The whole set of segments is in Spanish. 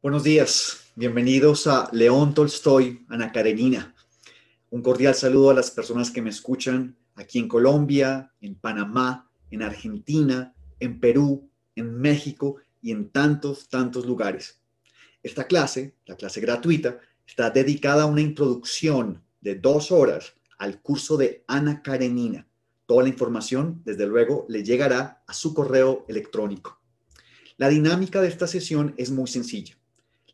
Buenos días, bienvenidos a León Tolstoy, Ana Karenina. Un cordial saludo a las personas que me escuchan aquí en Colombia, en Panamá, en Argentina, en Perú, en México y en tantos, tantos lugares. Esta clase, la clase gratuita, está dedicada a una introducción de dos horas al curso de Ana Karenina. Toda la información, desde luego, le llegará a su correo electrónico. La dinámica de esta sesión es muy sencilla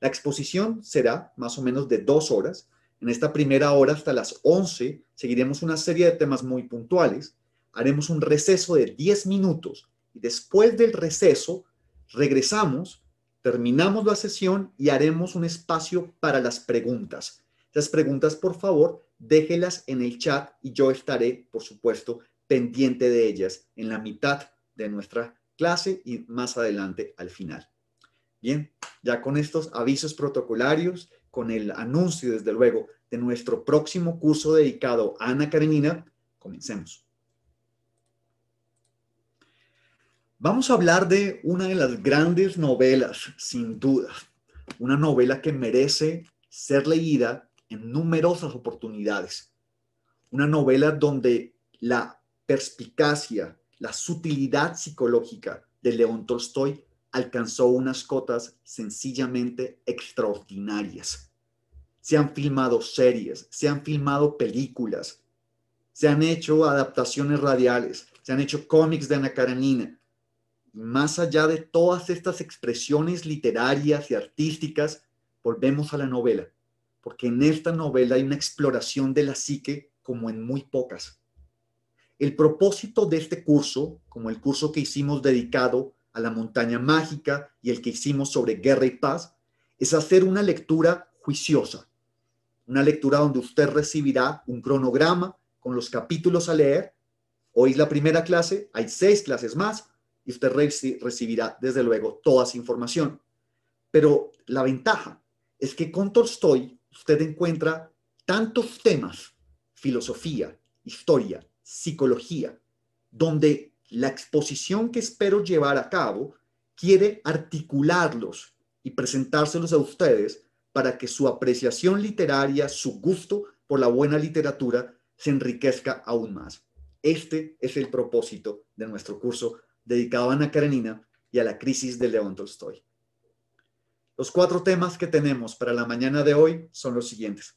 la exposición será más o menos de dos horas. En esta primera hora hasta las 11 seguiremos una serie de temas muy puntuales. Haremos un receso de 10 minutos y después del receso regresamos, terminamos la sesión y haremos un espacio para las preguntas. Las preguntas, por favor, déjelas en el chat y yo estaré, por supuesto, pendiente de ellas en la mitad de nuestra clase y más adelante al final. Bien, ya con estos avisos protocolarios, con el anuncio, desde luego, de nuestro próximo curso dedicado a Ana Karenina, comencemos. Vamos a hablar de una de las grandes novelas, sin duda, una novela que merece ser leída en numerosas oportunidades. Una novela donde la perspicacia, la sutilidad psicológica de León Tolstoy alcanzó unas cotas sencillamente extraordinarias. Se han filmado series, se han filmado películas, se han hecho adaptaciones radiales, se han hecho cómics de Ana Karenina. más allá de todas estas expresiones literarias y artísticas, volvemos a la novela, porque en esta novela hay una exploración de la psique como en muy pocas. El propósito de este curso, como el curso que hicimos dedicado a la montaña mágica y el que hicimos sobre guerra y paz, es hacer una lectura juiciosa, una lectura donde usted recibirá un cronograma con los capítulos a leer. Hoy es la primera clase, hay seis clases más y usted recibirá desde luego toda esa información. Pero la ventaja es que con Tolstoy usted encuentra tantos temas, filosofía, historia, psicología, donde la exposición que espero llevar a cabo quiere articularlos y presentárselos a ustedes para que su apreciación literaria, su gusto por la buena literatura se enriquezca aún más. Este es el propósito de nuestro curso dedicado a Ana Karenina y a la crisis de León Tolstoy. Los cuatro temas que tenemos para la mañana de hoy son los siguientes.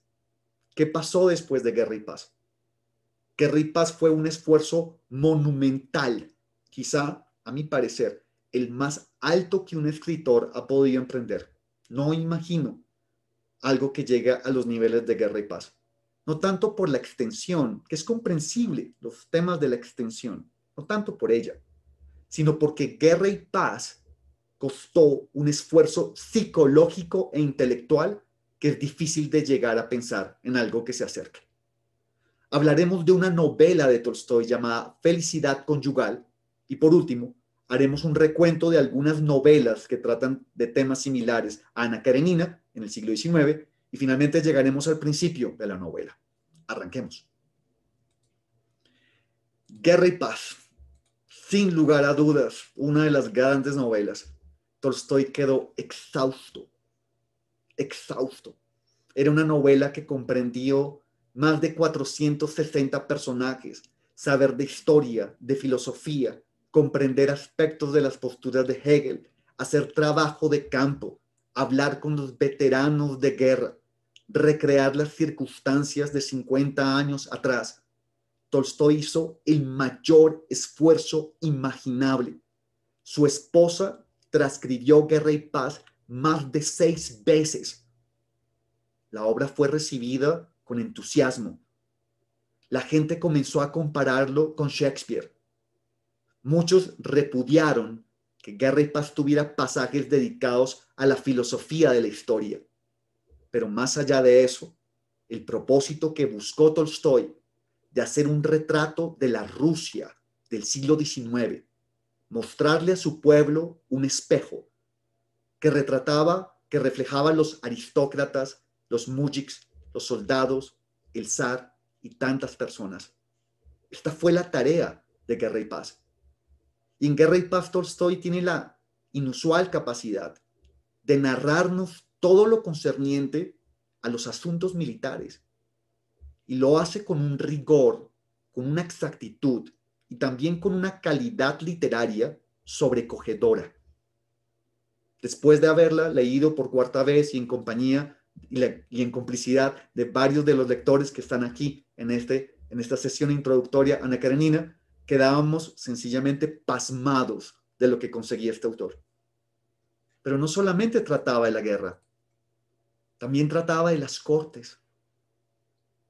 ¿Qué pasó después de Guerra y Paz? y Paz fue un esfuerzo monumental, quizá, a mi parecer, el más alto que un escritor ha podido emprender. No imagino algo que llegue a los niveles de guerra y paz. No tanto por la extensión, que es comprensible los temas de la extensión, no tanto por ella, sino porque guerra y paz costó un esfuerzo psicológico e intelectual que es difícil de llegar a pensar en algo que se acerque. Hablaremos de una novela de Tolstoy llamada Felicidad Conyugal. Y por último, haremos un recuento de algunas novelas que tratan de temas similares a Ana Karenina en el siglo XIX y finalmente llegaremos al principio de la novela. Arranquemos. Guerra y paz. Sin lugar a dudas, una de las grandes novelas. Tolstoy quedó exhausto, exhausto. Era una novela que comprendió más de 460 personajes, saber de historia, de filosofía, comprender aspectos de las posturas de Hegel, hacer trabajo de campo, hablar con los veteranos de guerra, recrear las circunstancias de 50 años atrás. Tolstoy hizo el mayor esfuerzo imaginable. Su esposa transcribió Guerra y Paz más de seis veces. La obra fue recibida con entusiasmo. La gente comenzó a compararlo con Shakespeare. Muchos repudiaron que Garry Paz tuviera pasajes dedicados a la filosofía de la historia. Pero más allá de eso, el propósito que buscó Tolstoy de hacer un retrato de la Rusia del siglo XIX, mostrarle a su pueblo un espejo que retrataba, que reflejaba los aristócratas, los mujiks los soldados, el zar y tantas personas. Esta fue la tarea de Guerra y Paz. Y en Guerra y Paz Tolstoy tiene la inusual capacidad de narrarnos todo lo concerniente a los asuntos militares. Y lo hace con un rigor, con una exactitud y también con una calidad literaria sobrecogedora. Después de haberla leído por cuarta vez y en compañía y, en complicidad de varios de los lectores que están aquí en, este, en esta sesión introductoria, Ana Karenina, quedábamos sencillamente pasmados de lo que conseguía este autor. Pero no solamente trataba de la guerra, también trataba de las cortes,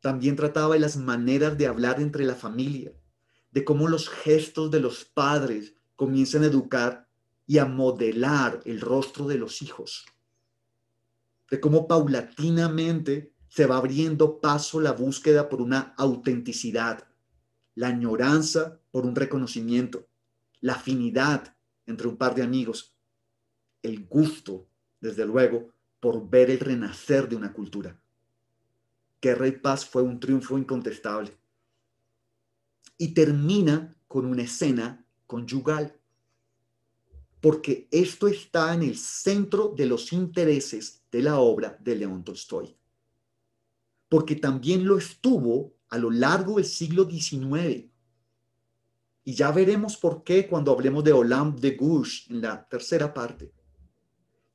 también trataba de las maneras de hablar entre la familia, de cómo los gestos de los padres comienzan a educar y a modelar el rostro de los hijos de cómo paulatinamente se va abriendo paso la búsqueda por una autenticidad, la añoranza por un reconocimiento, la afinidad entre un par de amigos, el gusto, desde luego, por ver el renacer de una cultura. Que Rey Paz fue un triunfo incontestable. Y termina con una escena conyugal porque esto está en el centro de los intereses de la obra de León Tolstoy. Porque también lo estuvo a lo largo del siglo XIX. Y ya veremos por qué cuando hablemos de Olam de Gush en la tercera parte.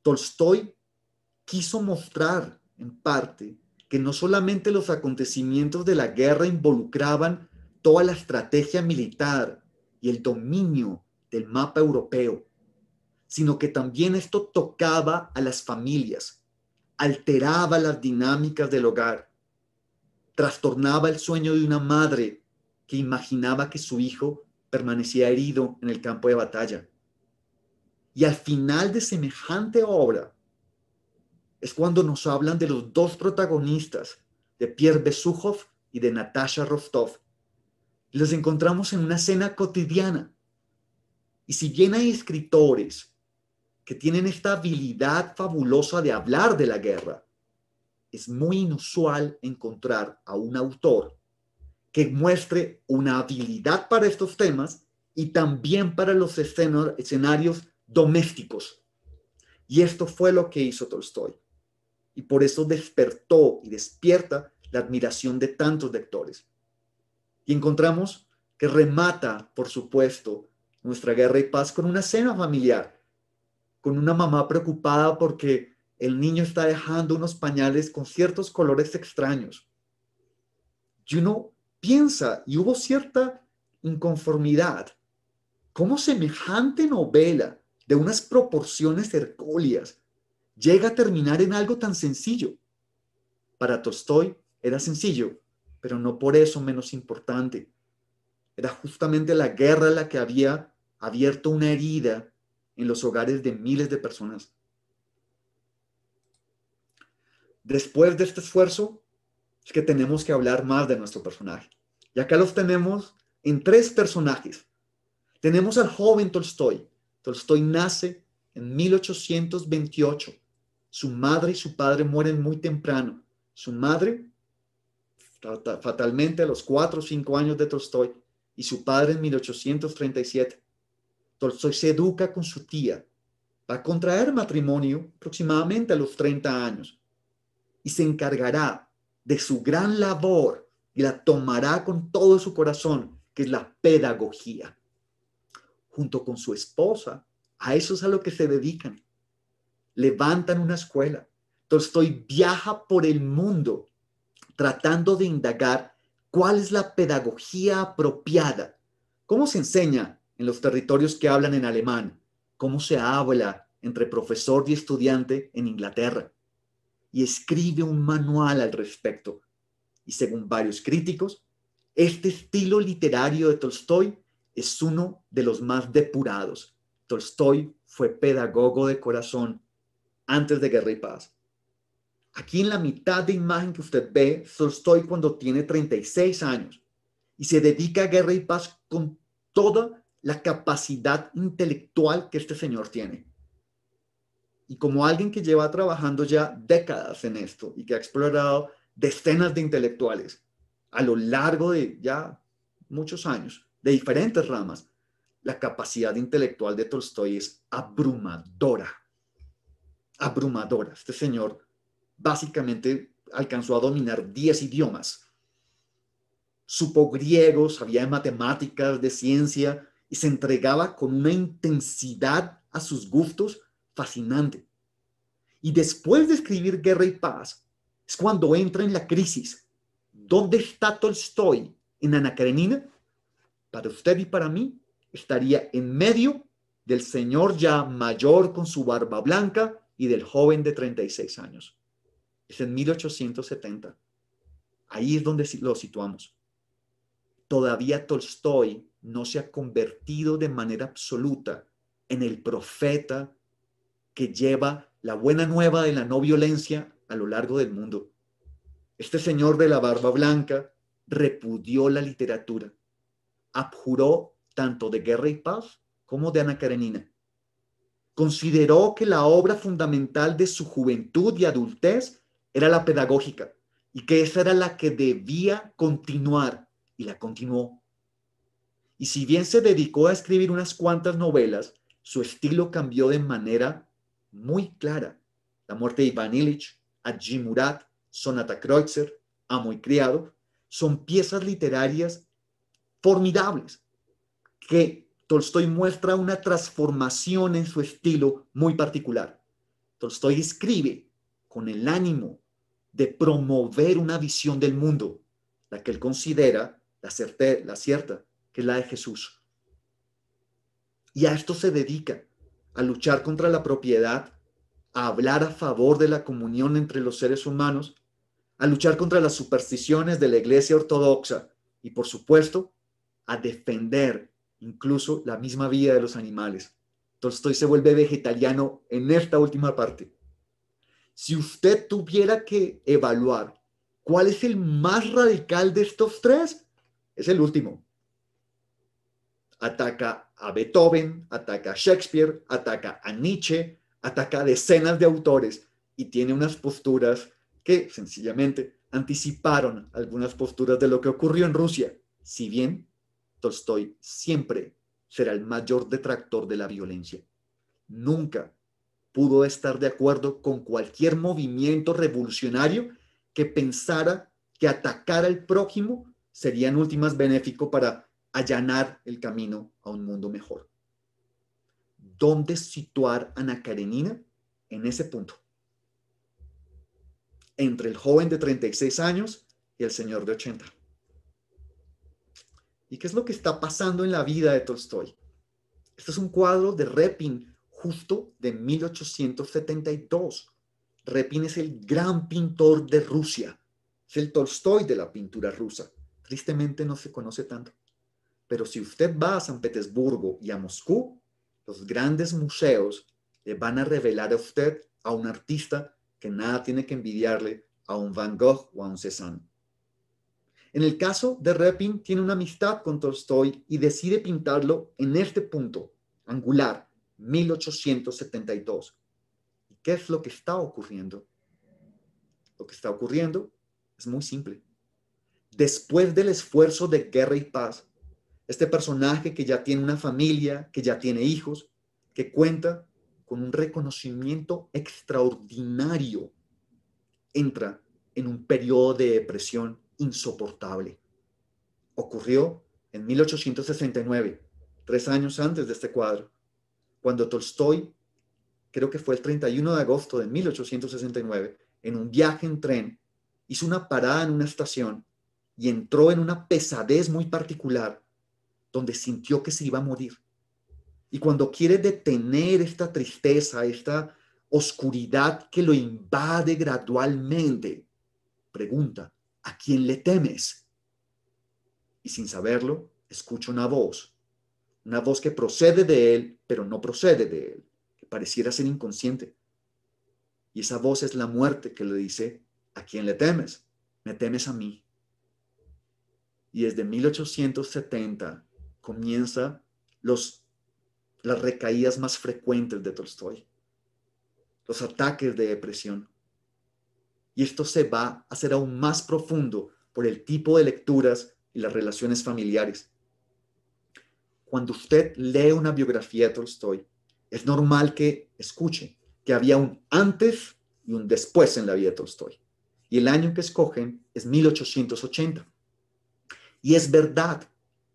Tolstoy quiso mostrar en parte que no solamente los acontecimientos de la guerra involucraban toda la estrategia militar y el dominio del mapa europeo, sino que también esto tocaba a las familias, alteraba las dinámicas del hogar, trastornaba el sueño de una madre que imaginaba que su hijo permanecía herido en el campo de batalla. Y al final de semejante obra es cuando nos hablan de los dos protagonistas, de Pierre Bezukhov y de Natasha Rostov. Los encontramos en una escena cotidiana. Y si bien hay escritores que tienen esta habilidad fabulosa de hablar de la guerra. Es muy inusual encontrar a un autor que muestre una habilidad para estos temas y también para los escenarios domésticos. Y esto fue lo que hizo Tolstoy. Y por eso despertó y despierta la admiración de tantos lectores. Y encontramos que remata, por supuesto, nuestra guerra y paz con una cena familiar con una mamá preocupada porque el niño está dejando unos pañales con ciertos colores extraños. Y uno piensa, y hubo cierta inconformidad, ¿cómo semejante novela de unas proporciones hercóleas llega a terminar en algo tan sencillo? Para Tolstoy era sencillo, pero no por eso menos importante. Era justamente la guerra la que había abierto una herida en los hogares de miles de personas. Después de este esfuerzo, es que tenemos que hablar más de nuestro personaje. Y acá los tenemos en tres personajes. Tenemos al joven Tolstoy. Tolstoy nace en 1828. Su madre y su padre mueren muy temprano. Su madre fatalmente a los cuatro o cinco años de Tolstoy y su padre en 1837. Tolstoy se educa con su tía para contraer matrimonio aproximadamente a los 30 años y se encargará de su gran labor y la tomará con todo su corazón, que es la pedagogía. Junto con su esposa, a eso es a lo que se dedican. Levantan una escuela. Tolstoy viaja por el mundo tratando de indagar cuál es la pedagogía apropiada. ¿Cómo se enseña en los territorios que hablan en alemán, cómo se habla entre profesor y estudiante en Inglaterra, y escribe un manual al respecto. Y según varios críticos, este estilo literario de Tolstoy es uno de los más depurados. Tolstoy fue pedagogo de corazón antes de Guerra y Paz. Aquí en la mitad de imagen que usted ve, Tolstoy cuando tiene 36 años y se dedica a Guerra y Paz con toda la capacidad intelectual que este señor tiene. Y como alguien que lleva trabajando ya décadas en esto y que ha explorado decenas de intelectuales a lo largo de ya muchos años, de diferentes ramas, la capacidad intelectual de Tolstoy es abrumadora. Abrumadora. Este señor básicamente alcanzó a dominar 10 idiomas. Supo griego, sabía de matemáticas, de ciencia, y se entregaba con una intensidad a sus gustos fascinante. Y después de escribir Guerra y Paz, es cuando entra en la crisis. ¿Dónde está Tolstoy en Ana Karenina? Para usted y para mí, estaría en medio del señor ya mayor con su barba blanca y del joven de 36 años. Es en 1870. Ahí es donde lo situamos. Todavía Tolstoy no se ha convertido de manera absoluta en el profeta que lleva la buena nueva de la no violencia a lo largo del mundo. Este señor de la barba blanca repudió la literatura, abjuró tanto de guerra y paz como de Ana Karenina. Consideró que la obra fundamental de su juventud y adultez era la pedagógica y que esa era la que debía continuar y la continuó. Y si bien se dedicó a escribir unas cuantas novelas, su estilo cambió de manera muy clara. La muerte de Ivan Illich, Adji Murat, Sonata Kreutzer, Amo y Criado, son piezas literarias formidables que Tolstoy muestra una transformación en su estilo muy particular. Tolstoy escribe con el ánimo de promover una visión del mundo, la que él considera la, la cierta que es la de Jesús. Y a esto se dedica, a luchar contra la propiedad, a hablar a favor de la comunión entre los seres humanos, a luchar contra las supersticiones de la Iglesia Ortodoxa y, por supuesto, a defender incluso la misma vida de los animales. Tolstoy se vuelve vegetariano en esta última parte. Si usted tuviera que evaluar cuál es el más radical de estos tres, es el último, ataca a Beethoven, ataca a Shakespeare, ataca a Nietzsche, ataca a decenas de autores y tiene unas posturas que sencillamente anticiparon algunas posturas de lo que ocurrió en Rusia, si bien Tolstoy siempre será el mayor detractor de la violencia. Nunca pudo estar de acuerdo con cualquier movimiento revolucionario que pensara que atacar al prójimo sería en últimas benéfico para allanar el camino a un mundo mejor. ¿Dónde situar a Ana Karenina? En ese punto. Entre el joven de 36 años y el señor de 80. ¿Y qué es lo que está pasando en la vida de Tolstoy? Este es un cuadro de Repin, justo de 1872. Repin es el gran pintor de Rusia, es el Tolstoy de la pintura rusa. Tristemente no se conoce tanto. Pero si usted va a San Petersburgo y a Moscú, los grandes museos le van a revelar a usted a un artista que nada tiene que envidiarle a un Van Gogh o a un Cézanne. En el caso de Repin, tiene una amistad con Tolstoy y decide pintarlo en este punto, angular, 1872. ¿Y qué es lo que está ocurriendo? Lo que está ocurriendo es muy simple. Después del esfuerzo de guerra y paz, este personaje que ya tiene una familia, que ya tiene hijos, que cuenta con un reconocimiento extraordinario, entra en un periodo de depresión insoportable. Ocurrió en 1869, tres años antes de este cuadro, cuando Tolstoy, creo que fue el 31 de agosto de 1869, en un viaje en tren, hizo una parada en una estación y entró en una pesadez muy particular donde sintió que se iba a morir. Y cuando quiere detener esta tristeza, esta oscuridad que lo invade gradualmente, pregunta, ¿a quién le temes? Y sin saberlo, escucha una voz, una voz que procede de él, pero no procede de él, que pareciera ser inconsciente. Y esa voz es la muerte que le dice, ¿a quién le temes? Me temes a mí. Y desde 1870 comienza los, las recaídas más frecuentes de Tolstoy, los ataques de depresión. Y esto se va a hacer aún más profundo por el tipo de lecturas y las relaciones familiares. Cuando usted lee una biografía de Tolstoy, es normal que escuche que había un antes y un después en la vida de Tolstoy. Y el año que escogen es 1880. Y es verdad,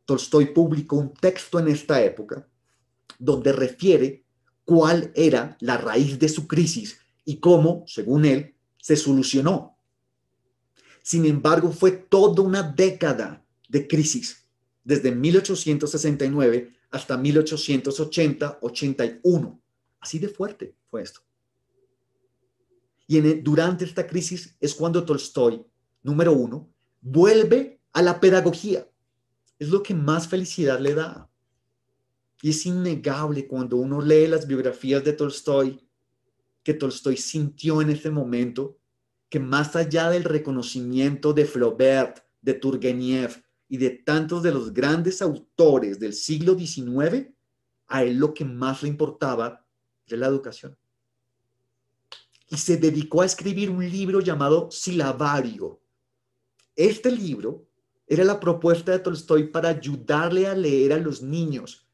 Tolstoy publicó un texto en esta época donde refiere cuál era la raíz de su crisis y cómo, según él, se solucionó. Sin embargo, fue toda una década de crisis, desde 1869 hasta 1880-81. Así de fuerte fue esto. Y durante esta crisis es cuando Tolstoy, número uno, vuelve a la pedagogía es lo que más felicidad le da. Y es innegable cuando uno lee las biografías de Tolstoy, que Tolstoy sintió en ese momento, que más allá del reconocimiento de Flaubert, de Turgenev y de tantos de los grandes autores del siglo XIX, a él lo que más le importaba era la educación. Y se dedicó a escribir un libro llamado Silabario. Este libro era la propuesta de Tolstoy para ayudarle a leer a los niños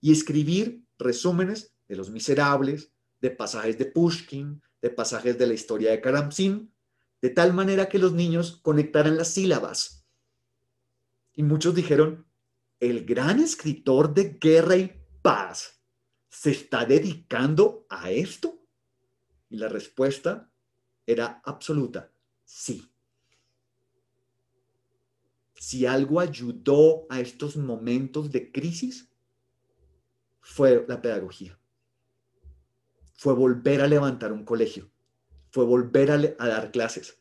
y escribir resúmenes de Los Miserables, de pasajes de Pushkin, de pasajes de la historia de Karamzin, de tal manera que los niños conectaran las sílabas. Y muchos dijeron, el gran escritor de guerra y paz se está dedicando a esto. Y la respuesta era absoluta, sí si algo ayudó a estos momentos de crisis, fue la pedagogía. Fue volver a levantar un colegio. Fue volver a, dar clases.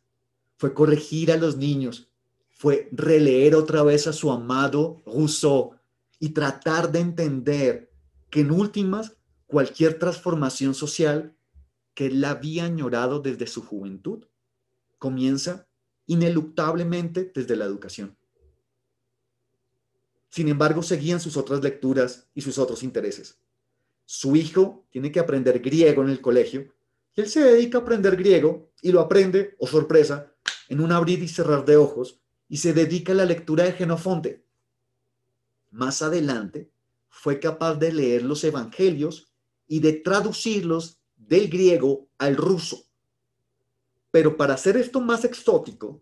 Fue corregir a los niños. Fue releer otra vez a su amado Rousseau y tratar de entender que en últimas cualquier transformación social que él había añorado desde su juventud comienza ineluctablemente desde la educación. Sin embargo, seguían sus otras lecturas y sus otros intereses. Su hijo tiene que aprender griego en el colegio y él se dedica a aprender griego y lo aprende, o oh sorpresa, en un abrir y cerrar de ojos y se dedica a la lectura de Genofonte. Más adelante fue capaz de leer los evangelios y de traducirlos del griego al ruso. Pero para hacer esto más exótico,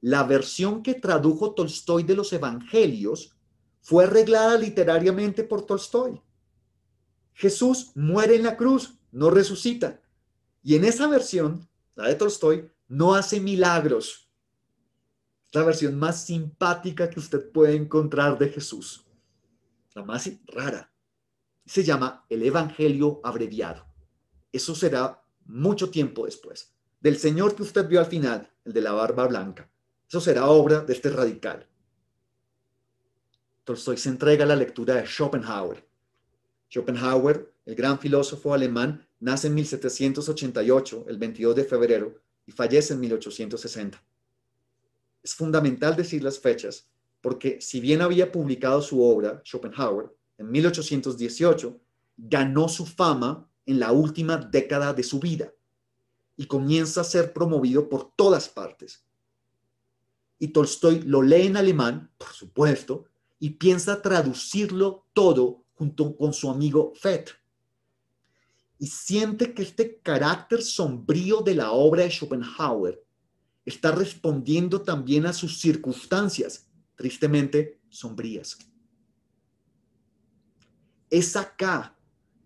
la versión que tradujo Tolstoy de los evangelios fue arreglada literariamente por Tolstoy. Jesús muere en la cruz, no resucita. Y en esa versión, la de Tolstoy, no hace milagros. La versión más simpática que usted puede encontrar de Jesús. La más rara. Se llama el Evangelio abreviado. Eso será mucho tiempo después. Del Señor que usted vio al final, el de la barba blanca. Eso será obra de este radical. Tolstoy se entrega a la lectura de Schopenhauer. Schopenhauer, el gran filósofo alemán, nace en 1788, el 22 de febrero, y fallece en 1860. Es fundamental decir las fechas porque si bien había publicado su obra, Schopenhauer, en 1818, ganó su fama en la última década de su vida y comienza a ser promovido por todas partes. Y Tolstoy lo lee en alemán, por supuesto, y piensa traducirlo todo junto con su amigo Fett. Y siente que este carácter sombrío de la obra de Schopenhauer está respondiendo también a sus circunstancias, tristemente sombrías. Es acá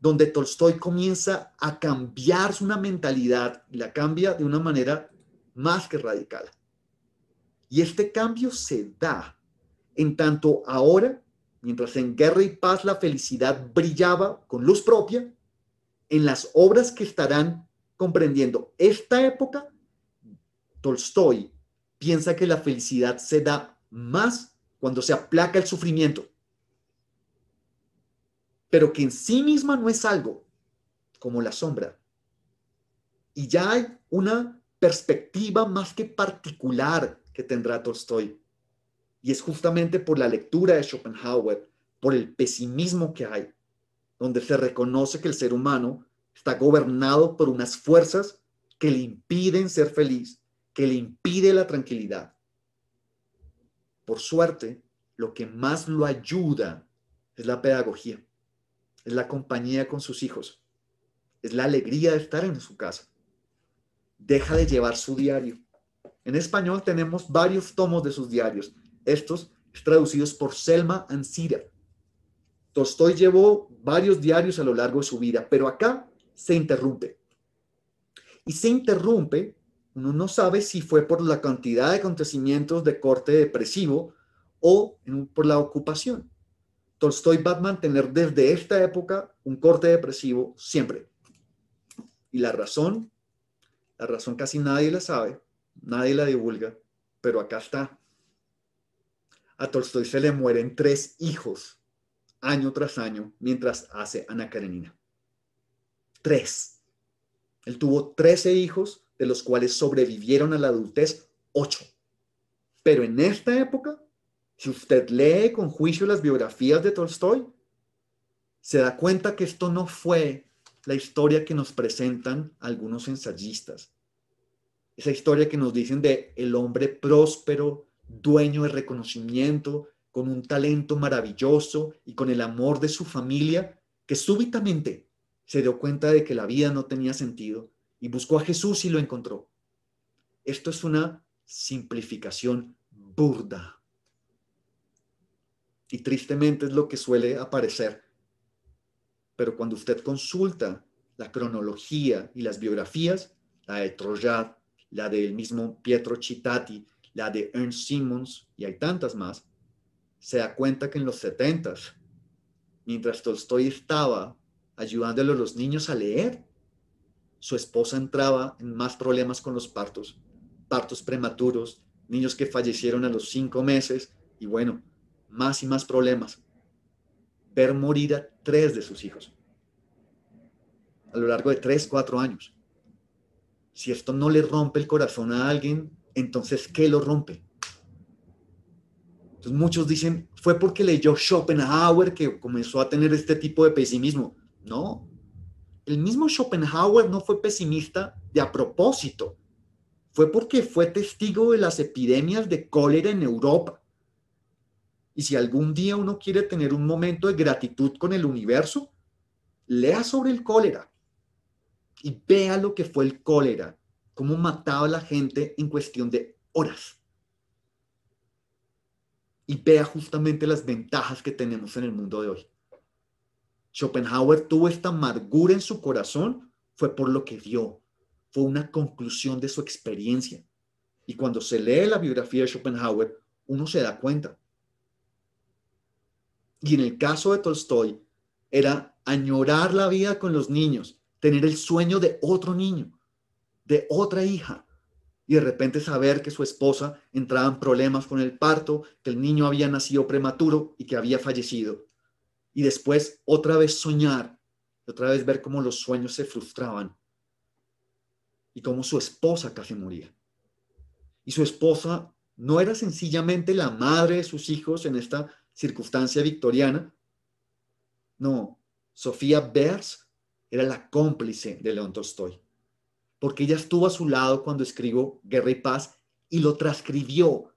donde Tolstoy comienza a cambiar su mentalidad y la cambia de una manera más que radical. Y este cambio se da en tanto ahora, mientras en guerra y paz la felicidad brillaba con luz propia, en las obras que estarán comprendiendo esta época, Tolstoy piensa que la felicidad se da más cuando se aplaca el sufrimiento, pero que en sí misma no es algo como la sombra. Y ya hay una perspectiva más que particular que tendrá Tolstoy y es justamente por la lectura de Schopenhauer, por el pesimismo que hay, donde se reconoce que el ser humano está gobernado por unas fuerzas que le impiden ser feliz, que le impide la tranquilidad. Por suerte, lo que más lo ayuda es la pedagogía, es la compañía con sus hijos, es la alegría de estar en su casa. Deja de llevar su diario. En español tenemos varios tomos de sus diarios estos traducidos por Selma Ansira. Tolstoy llevó varios diarios a lo largo de su vida, pero acá se interrumpe. Y se interrumpe, uno no sabe si fue por la cantidad de acontecimientos de corte depresivo o por la ocupación. Tolstoy va a mantener desde esta época un corte depresivo siempre. Y la razón, la razón casi nadie la sabe, nadie la divulga, pero acá está a Tolstoy se le mueren tres hijos año tras año mientras hace Ana Karenina. Tres. Él tuvo trece hijos, de los cuales sobrevivieron a la adultez ocho. Pero en esta época, si usted lee con juicio las biografías de Tolstoy, se da cuenta que esto no fue la historia que nos presentan algunos ensayistas. Esa historia que nos dicen de el hombre próspero, dueño de reconocimiento, con un talento maravilloso y con el amor de su familia, que súbitamente se dio cuenta de que la vida no tenía sentido y buscó a Jesús y lo encontró. Esto es una simplificación burda. Y tristemente es lo que suele aparecer. Pero cuando usted consulta la cronología y las biografías, la de Troyat, la del mismo Pietro Citati, la de Ernst Simmons, y hay tantas más, se da cuenta que en los 70 mientras Tolstoy estaba ayudándole a los niños a leer, su esposa entraba en más problemas con los partos, partos prematuros, niños que fallecieron a los cinco meses y bueno, más y más problemas. Ver morir a tres de sus hijos a lo largo de tres, cuatro años. Si esto no le rompe el corazón a alguien, entonces, ¿qué lo rompe? Entonces muchos dicen, fue porque leyó Schopenhauer que comenzó a tener este tipo de pesimismo. No, el mismo Schopenhauer no fue pesimista de a propósito, fue porque fue testigo de las epidemias de cólera en Europa. Y si algún día uno quiere tener un momento de gratitud con el universo, lea sobre el cólera y vea lo que fue el cólera cómo mataba a la gente en cuestión de horas. Y vea justamente las ventajas que tenemos en el mundo de hoy. Schopenhauer tuvo esta amargura en su corazón, fue por lo que vio, fue una conclusión de su experiencia. Y cuando se lee la biografía de Schopenhauer, uno se da cuenta. Y en el caso de Tolstoy, era añorar la vida con los niños, tener el sueño de otro niño, de otra hija y de repente saber que su esposa entraba en problemas con el parto, que el niño había nacido prematuro y que había fallecido. Y después otra vez soñar, otra vez ver cómo los sueños se frustraban y cómo su esposa casi moría. Y su esposa no era sencillamente la madre de sus hijos en esta circunstancia victoriana. No, Sofía Bers era la cómplice de León Tolstoy porque ella estuvo a su lado cuando escribió Guerra y Paz y lo transcribió.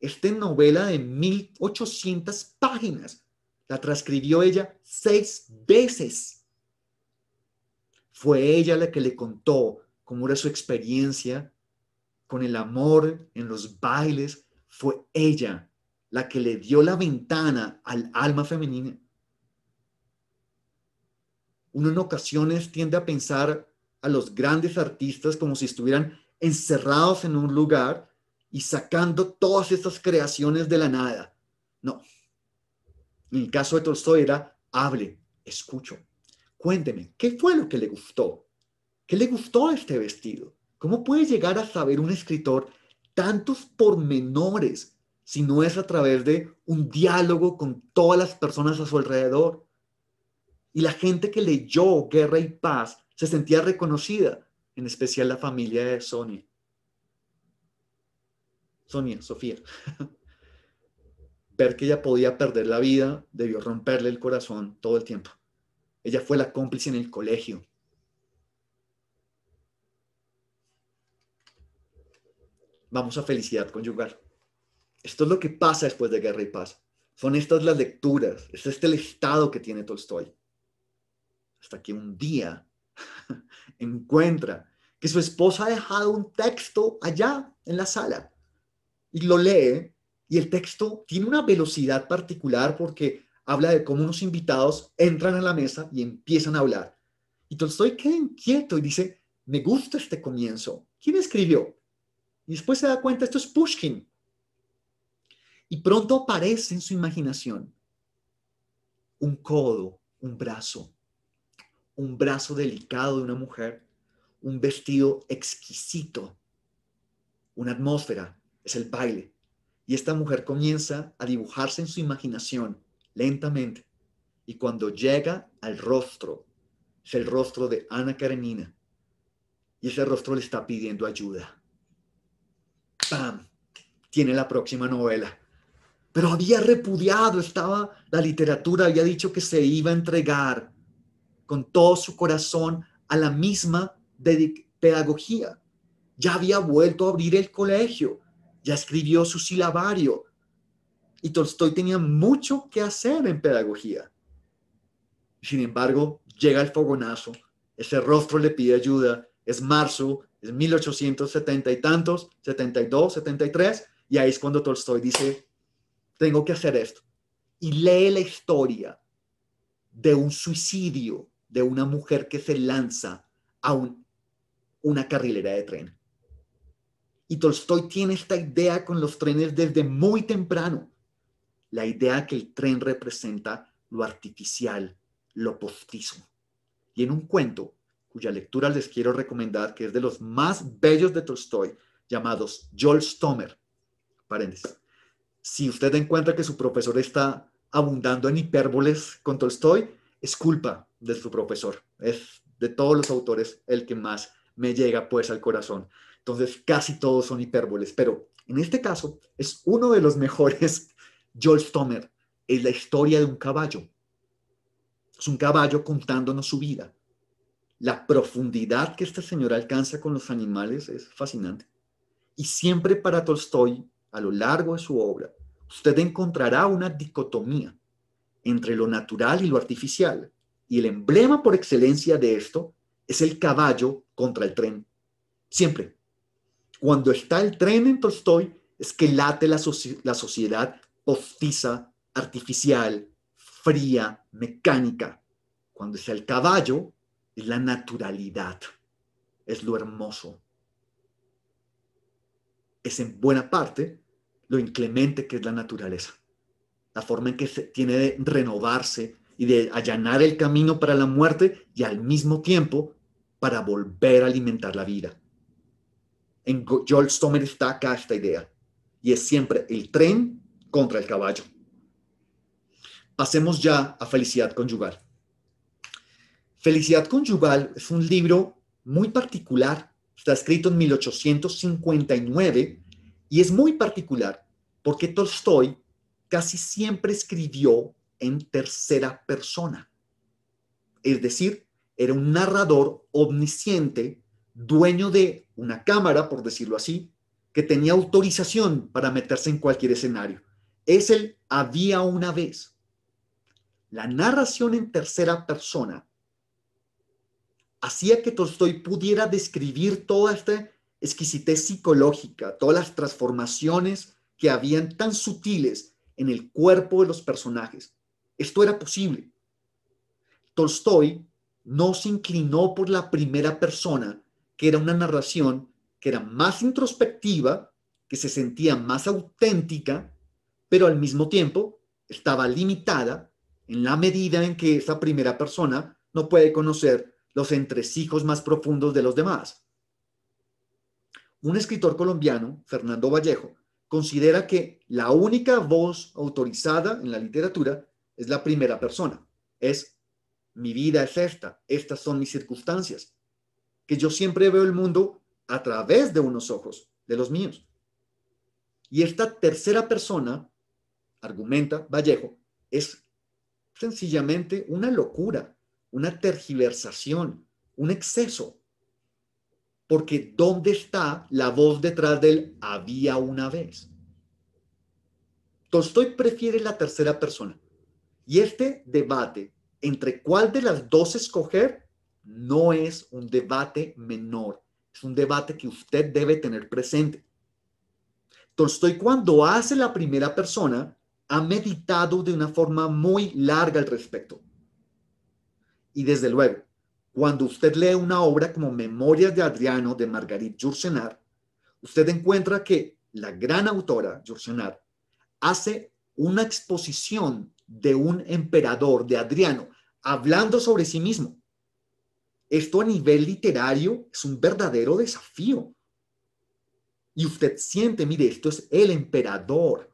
Esta novela de 1800 páginas la transcribió ella seis veces. Fue ella la que le contó cómo era su experiencia con el amor en los bailes. Fue ella la que le dio la ventana al alma femenina. Uno en ocasiones tiende a pensar a los grandes artistas como si estuvieran encerrados en un lugar y sacando todas estas creaciones de la nada. No. En el caso de Tolstoy era, hable, escucho, cuénteme, ¿qué fue lo que le gustó? ¿Qué le gustó este vestido? ¿Cómo puede llegar a saber un escritor tantos pormenores si no es a través de un diálogo con todas las personas a su alrededor? Y la gente que leyó Guerra y Paz se sentía reconocida, en especial la familia de Sonia. Sonia, Sofía. Ver que ella podía perder la vida debió romperle el corazón todo el tiempo. Ella fue la cómplice en el colegio. Vamos a felicidad conyugal. Esto es lo que pasa después de Guerra y Paz. Son estas las lecturas, es este el estado que tiene Tolstoy. Hasta que un día encuentra que su esposa ha dejado un texto allá en la sala y lo lee y el texto tiene una velocidad particular porque habla de cómo unos invitados entran a la mesa y empiezan a hablar. Y Tolstoy queda inquieto y dice, me gusta este comienzo. ¿Quién escribió? Y después se da cuenta, esto es Pushkin. Y pronto aparece en su imaginación un codo, un brazo, un brazo delicado de una mujer, un vestido exquisito, una atmósfera, es el baile. Y esta mujer comienza a dibujarse en su imaginación lentamente. Y cuando llega al rostro, es el rostro de Ana Karenina. Y ese rostro le está pidiendo ayuda. ¡Pam! Tiene la próxima novela. Pero había repudiado, estaba la literatura, había dicho que se iba a entregar con todo su corazón a la misma pedagogía. Ya había vuelto a abrir el colegio, ya escribió su silabario. Y Tolstoy tenía mucho que hacer en pedagogía. Sin embargo, llega el fogonazo, ese rostro le pide ayuda, es marzo, es 1870 y tantos, 72, 73, y ahí es cuando Tolstoy dice, tengo que hacer esto. Y lee la historia de un suicidio de una mujer que se lanza a una carrilera de tren. Y Tolstoy tiene esta idea con los trenes desde muy temprano. La idea que el tren representa lo artificial, lo postizo. Y en un cuento cuya lectura les quiero recomendar, que es de los más bellos de Tolstoy, llamados Joel Stomer. Paréntesis. Si usted encuentra que su profesor está abundando en hipérboles con Tolstoy, es culpa de su profesor. Es de todos los autores el que más me llega pues al corazón. Entonces casi todos son hipérboles, pero en este caso es uno de los mejores. Joel Stomer, es la historia de un caballo. Es un caballo contándonos su vida. La profundidad que este señor alcanza con los animales es fascinante. Y siempre para Tolstoy, a lo largo de su obra, usted encontrará una dicotomía entre lo natural y lo artificial, y el emblema por excelencia de esto es el caballo contra el tren. Siempre. Cuando está el tren en Tolstoy, es que late la, sociedad postiza, artificial, fría, mecánica. Cuando está el caballo, es la naturalidad, es lo hermoso. Es en buena parte lo inclemente que es la naturaleza, la forma en que se tiene de renovarse, y de allanar el camino para la muerte y al mismo tiempo para volver a alimentar la vida. En George Stomer está acá esta idea y es siempre el tren contra el caballo. Pasemos ya a Felicidad Conyugal. Felicidad Conyugal es un libro muy particular, está escrito en 1859 y es muy particular porque Tolstoy casi siempre escribió en tercera persona. Es decir, era un narrador omnisciente, dueño de una cámara, por decirlo así, que tenía autorización para meterse en cualquier escenario. Es el había una vez. La narración en tercera persona hacía que Tolstoy pudiera describir toda esta exquisitez psicológica, todas las transformaciones que habían tan sutiles en el cuerpo de los personajes, esto era posible. Tolstoy no se inclinó por la primera persona, que era una narración que era más introspectiva, que se sentía más auténtica, pero al mismo tiempo estaba limitada en la medida en que esa primera persona no puede conocer los entresijos más profundos de los demás. Un escritor colombiano, Fernando Vallejo, considera que la única voz autorizada en la literatura es la primera persona. Es mi vida es esta, estas son mis circunstancias. Que yo siempre veo el mundo a través de unos ojos, de los míos. Y esta tercera persona, argumenta Vallejo, es sencillamente una locura, una tergiversación, un exceso. Porque ¿dónde está la voz detrás del había una vez? Tolstoy prefiere la tercera persona. Y este debate entre cuál de las dos escoger no es un debate menor, es un debate que usted debe tener presente. Tolstoy cuando hace la primera persona ha meditado de una forma muy larga al respecto. Y desde luego, cuando usted lee una obra como Memorias de Adriano de Margarit Jursenar, usted encuentra que la gran autora Jursenar hace una exposición de un emperador, de Adriano, hablando sobre sí mismo. Esto a nivel literario es un verdadero desafío. Y usted siente, mire, esto es el emperador,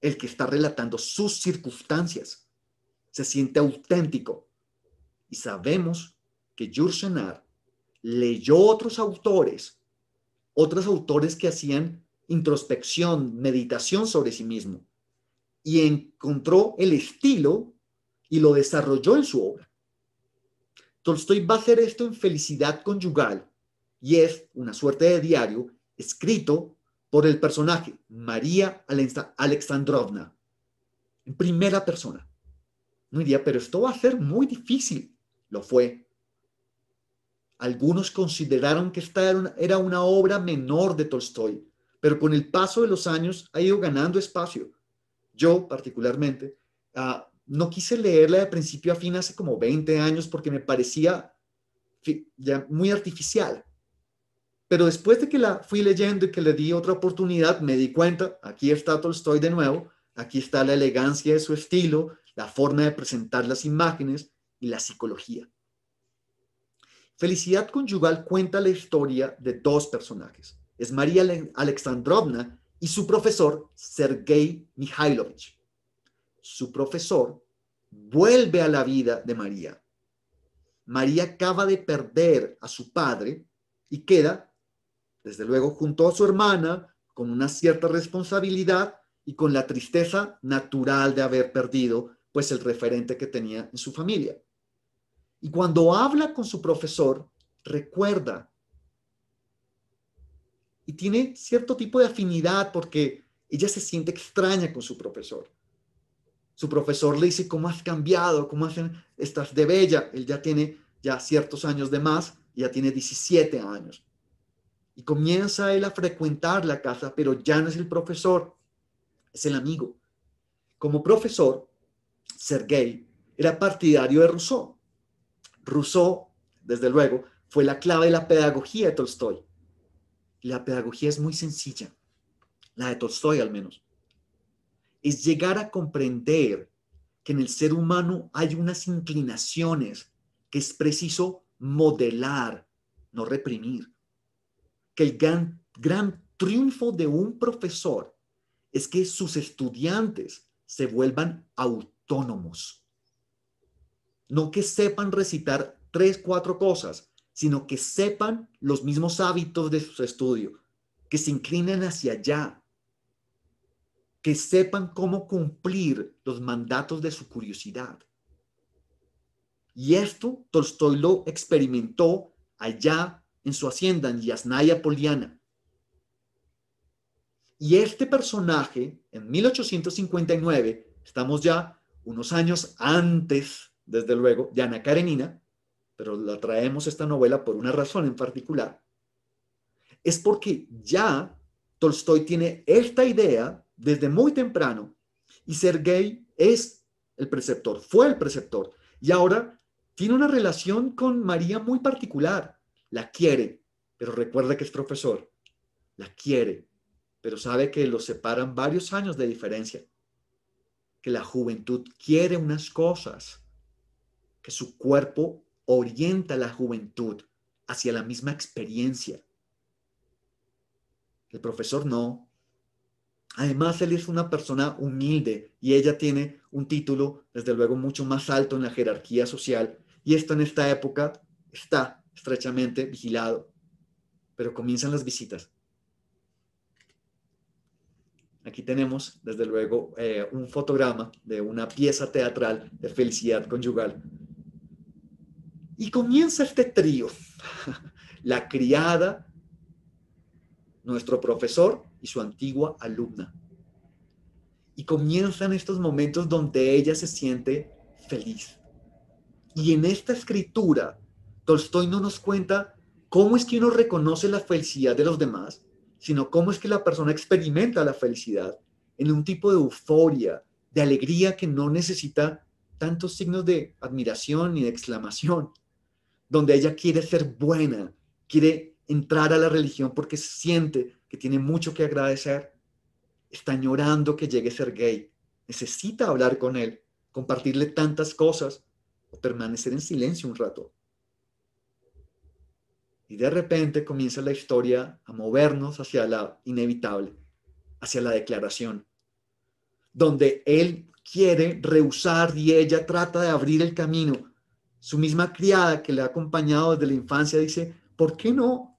el que está relatando sus circunstancias. Se siente auténtico. Y sabemos que Jursenar leyó otros autores, otros autores que hacían introspección, meditación sobre sí mismo y encontró el estilo y lo desarrolló en su obra. Tolstoy va a hacer esto en Felicidad Conyugal y es una suerte de diario escrito por el personaje María Alexandrovna en primera persona. No diría, pero esto va a ser muy difícil. Lo fue. Algunos consideraron que esta era una, era una obra menor de Tolstoy, pero con el paso de los años ha ido ganando espacio yo particularmente ah, no quise leerla de principio a fin hace como 20 años porque me parecía muy artificial. Pero después de que la fui leyendo y que le di otra oportunidad, me di cuenta, aquí está Tolstoy de nuevo, aquí está la elegancia de su estilo, la forma de presentar las imágenes y la psicología. Felicidad Conyugal cuenta la historia de dos personajes. Es María Alexandrovna, y su profesor, Sergei Mikhailovich. Su profesor vuelve a la vida de María. María acaba de perder a su padre y queda, desde luego, junto a su hermana, con una cierta responsabilidad y con la tristeza natural de haber perdido, pues, el referente que tenía en su familia. Y cuando habla con su profesor, recuerda y tiene cierto tipo de afinidad porque ella se siente extraña con su profesor. Su profesor le dice, ¿cómo has cambiado? ¿Cómo has... estás de bella? Él ya tiene ya ciertos años de más, ya tiene 17 años. Y comienza él a frecuentar la casa, pero ya no es el profesor, es el amigo. Como profesor, Sergei era partidario de Rousseau. Rousseau, desde luego, fue la clave de la pedagogía de Tolstoy la pedagogía es muy sencilla, la de Tolstoy al menos. Es llegar a comprender que en el ser humano hay unas inclinaciones que es preciso modelar, no reprimir. Que el gran, gran triunfo de un profesor es que sus estudiantes se vuelvan autónomos. No que sepan recitar tres, cuatro cosas, sino que sepan los mismos hábitos de su estudio, que se inclinen hacia allá, que sepan cómo cumplir los mandatos de su curiosidad. Y esto Tolstoy lo experimentó allá en su hacienda, en Yasnaya Poliana. Y este personaje, en 1859, estamos ya unos años antes, desde luego, de Ana Karenina, pero la traemos esta novela por una razón en particular, es porque ya Tolstoy tiene esta idea desde muy temprano y Sergei es el preceptor, fue el preceptor y ahora tiene una relación con María muy particular. La quiere, pero recuerda que es profesor. La quiere, pero sabe que los separan varios años de diferencia. Que la juventud quiere unas cosas, que su cuerpo orienta la juventud hacia la misma experiencia. El profesor no. Además, él es una persona humilde y ella tiene un título, desde luego, mucho más alto en la jerarquía social. Y esto en esta época está estrechamente vigilado. Pero comienzan las visitas. Aquí tenemos, desde luego, eh, un fotograma de una pieza teatral de felicidad conyugal y comienza este trío, la criada, nuestro profesor y su antigua alumna. Y comienzan estos momentos donde ella se siente feliz. Y en esta escritura, Tolstoy no nos cuenta cómo es que uno reconoce la felicidad de los demás, sino cómo es que la persona experimenta la felicidad en un tipo de euforia, de alegría que no necesita tantos signos de admiración ni de exclamación, donde ella quiere ser buena, quiere entrar a la religión porque siente que tiene mucho que agradecer, está añorando que llegue a ser gay, necesita hablar con él, compartirle tantas cosas o permanecer en silencio un rato. Y de repente comienza la historia a movernos hacia la inevitable, hacia la declaración, donde él quiere rehusar y ella trata de abrir el camino, su misma criada que le ha acompañado desde la infancia dice, ¿por qué no?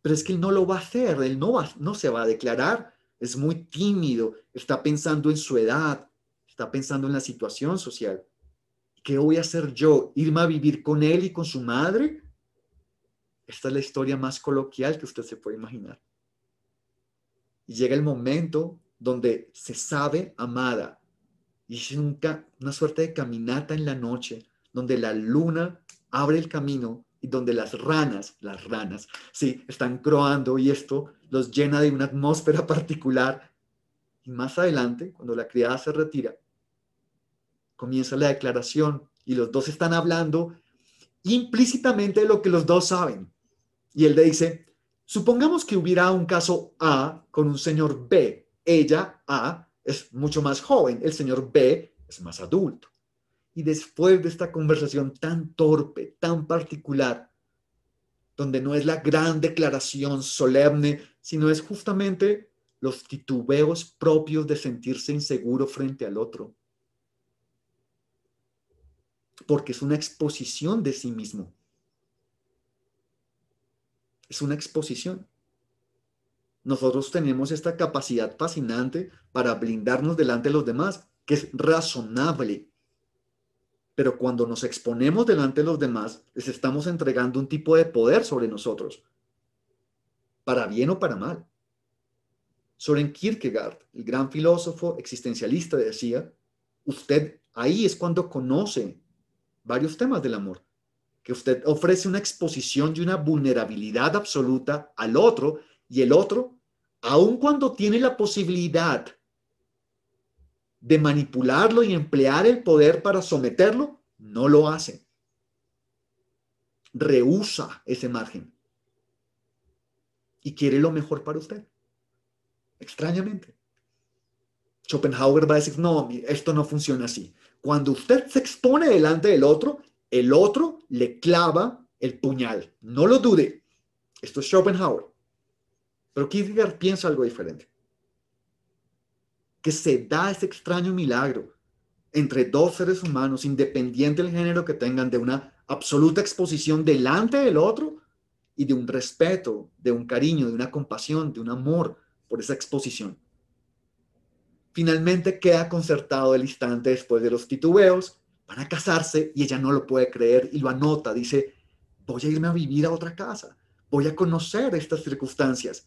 Pero es que él no lo va a hacer, él no, va, no se va a declarar, es muy tímido, está pensando en su edad, está pensando en la situación social. ¿Qué voy a hacer yo? ¿Irme a vivir con él y con su madre? Esta es la historia más coloquial que usted se puede imaginar. Y llega el momento donde se sabe amada. Y es nunca una suerte de caminata en la noche, donde la luna abre el camino y donde las ranas, las ranas, sí, están croando y esto los llena de una atmósfera particular. Y más adelante, cuando la criada se retira, comienza la declaración y los dos están hablando implícitamente de lo que los dos saben. Y él le dice, supongamos que hubiera un caso A con un señor B. Ella, A, es mucho más joven, el señor B es más adulto. Y después de esta conversación tan torpe, tan particular, donde no es la gran declaración solemne, sino es justamente los titubeos propios de sentirse inseguro frente al otro. Porque es una exposición de sí mismo. Es una exposición. Nosotros tenemos esta capacidad fascinante para blindarnos delante de los demás, que es razonable, pero cuando nos exponemos delante de los demás, les estamos entregando un tipo de poder sobre nosotros, para bien o para mal. Soren Kierkegaard, el gran filósofo existencialista, decía, usted ahí es cuando conoce varios temas del amor, que usted ofrece una exposición y una vulnerabilidad absoluta al otro y el otro, aun cuando tiene la posibilidad de manipularlo y emplear el poder para someterlo, no lo hace. Rehúsa ese margen y quiere lo mejor para usted. Extrañamente. Schopenhauer va a decir, no, esto no funciona así. Cuando usted se expone delante del otro, el otro le clava el puñal. No lo dude. Esto es Schopenhauer. Pero Kierkegaard piensa algo diferente que se da ese extraño milagro entre dos seres humanos, independiente del género que tengan, de una absoluta exposición delante del otro y de un respeto, de un cariño, de una compasión, de un amor por esa exposición. Finalmente queda concertado el instante después de los titubeos, van a casarse y ella no lo puede creer y lo anota, dice, voy a irme a vivir a otra casa, voy a conocer estas circunstancias.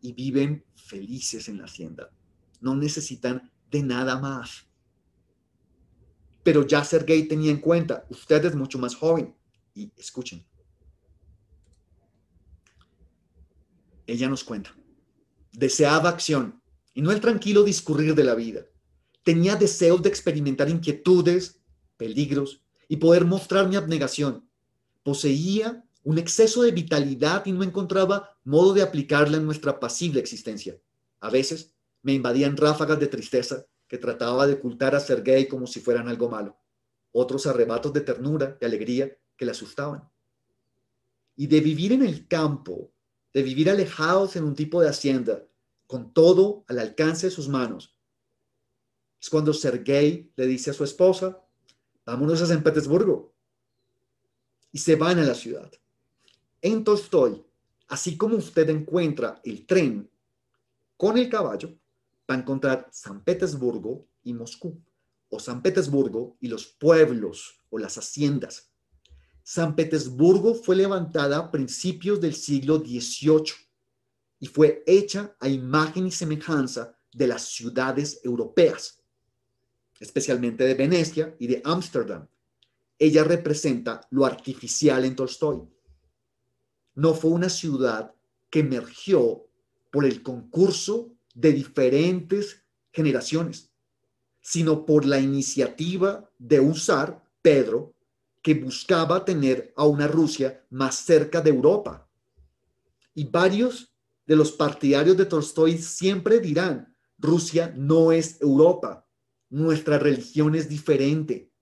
Y viven felices en la hacienda, no necesitan de nada más. Pero ya Sergei tenía en cuenta, usted es mucho más joven. Y escuchen. Ella nos cuenta. Deseaba acción y no el tranquilo discurrir de la vida. Tenía deseos de experimentar inquietudes, peligros y poder mostrar mi abnegación. Poseía un exceso de vitalidad y no encontraba modo de aplicarla en nuestra pasible existencia. A veces me invadían ráfagas de tristeza que trataba de ocultar a Sergei como si fueran algo malo, otros arrebatos de ternura y alegría que le asustaban. Y de vivir en el campo, de vivir alejados en un tipo de hacienda, con todo al alcance de sus manos, es cuando Sergei le dice a su esposa, vámonos a San Petersburgo. Y se van a la ciudad. En Tolstoy, así como usted encuentra el tren con el caballo, para encontrar San Petersburgo y Moscú, o San Petersburgo y los pueblos o las haciendas. San Petersburgo fue levantada a principios del siglo XVIII y fue hecha a imagen y semejanza de las ciudades europeas, especialmente de Venecia y de Ámsterdam. Ella representa lo artificial en Tolstoy. No fue una ciudad que emergió por el concurso de diferentes generaciones, sino por la iniciativa de usar Pedro, que buscaba tener a una Rusia más cerca de Europa. Y varios de los partidarios de Tolstoy siempre dirán, Rusia no es Europa, nuestra religión es diferente.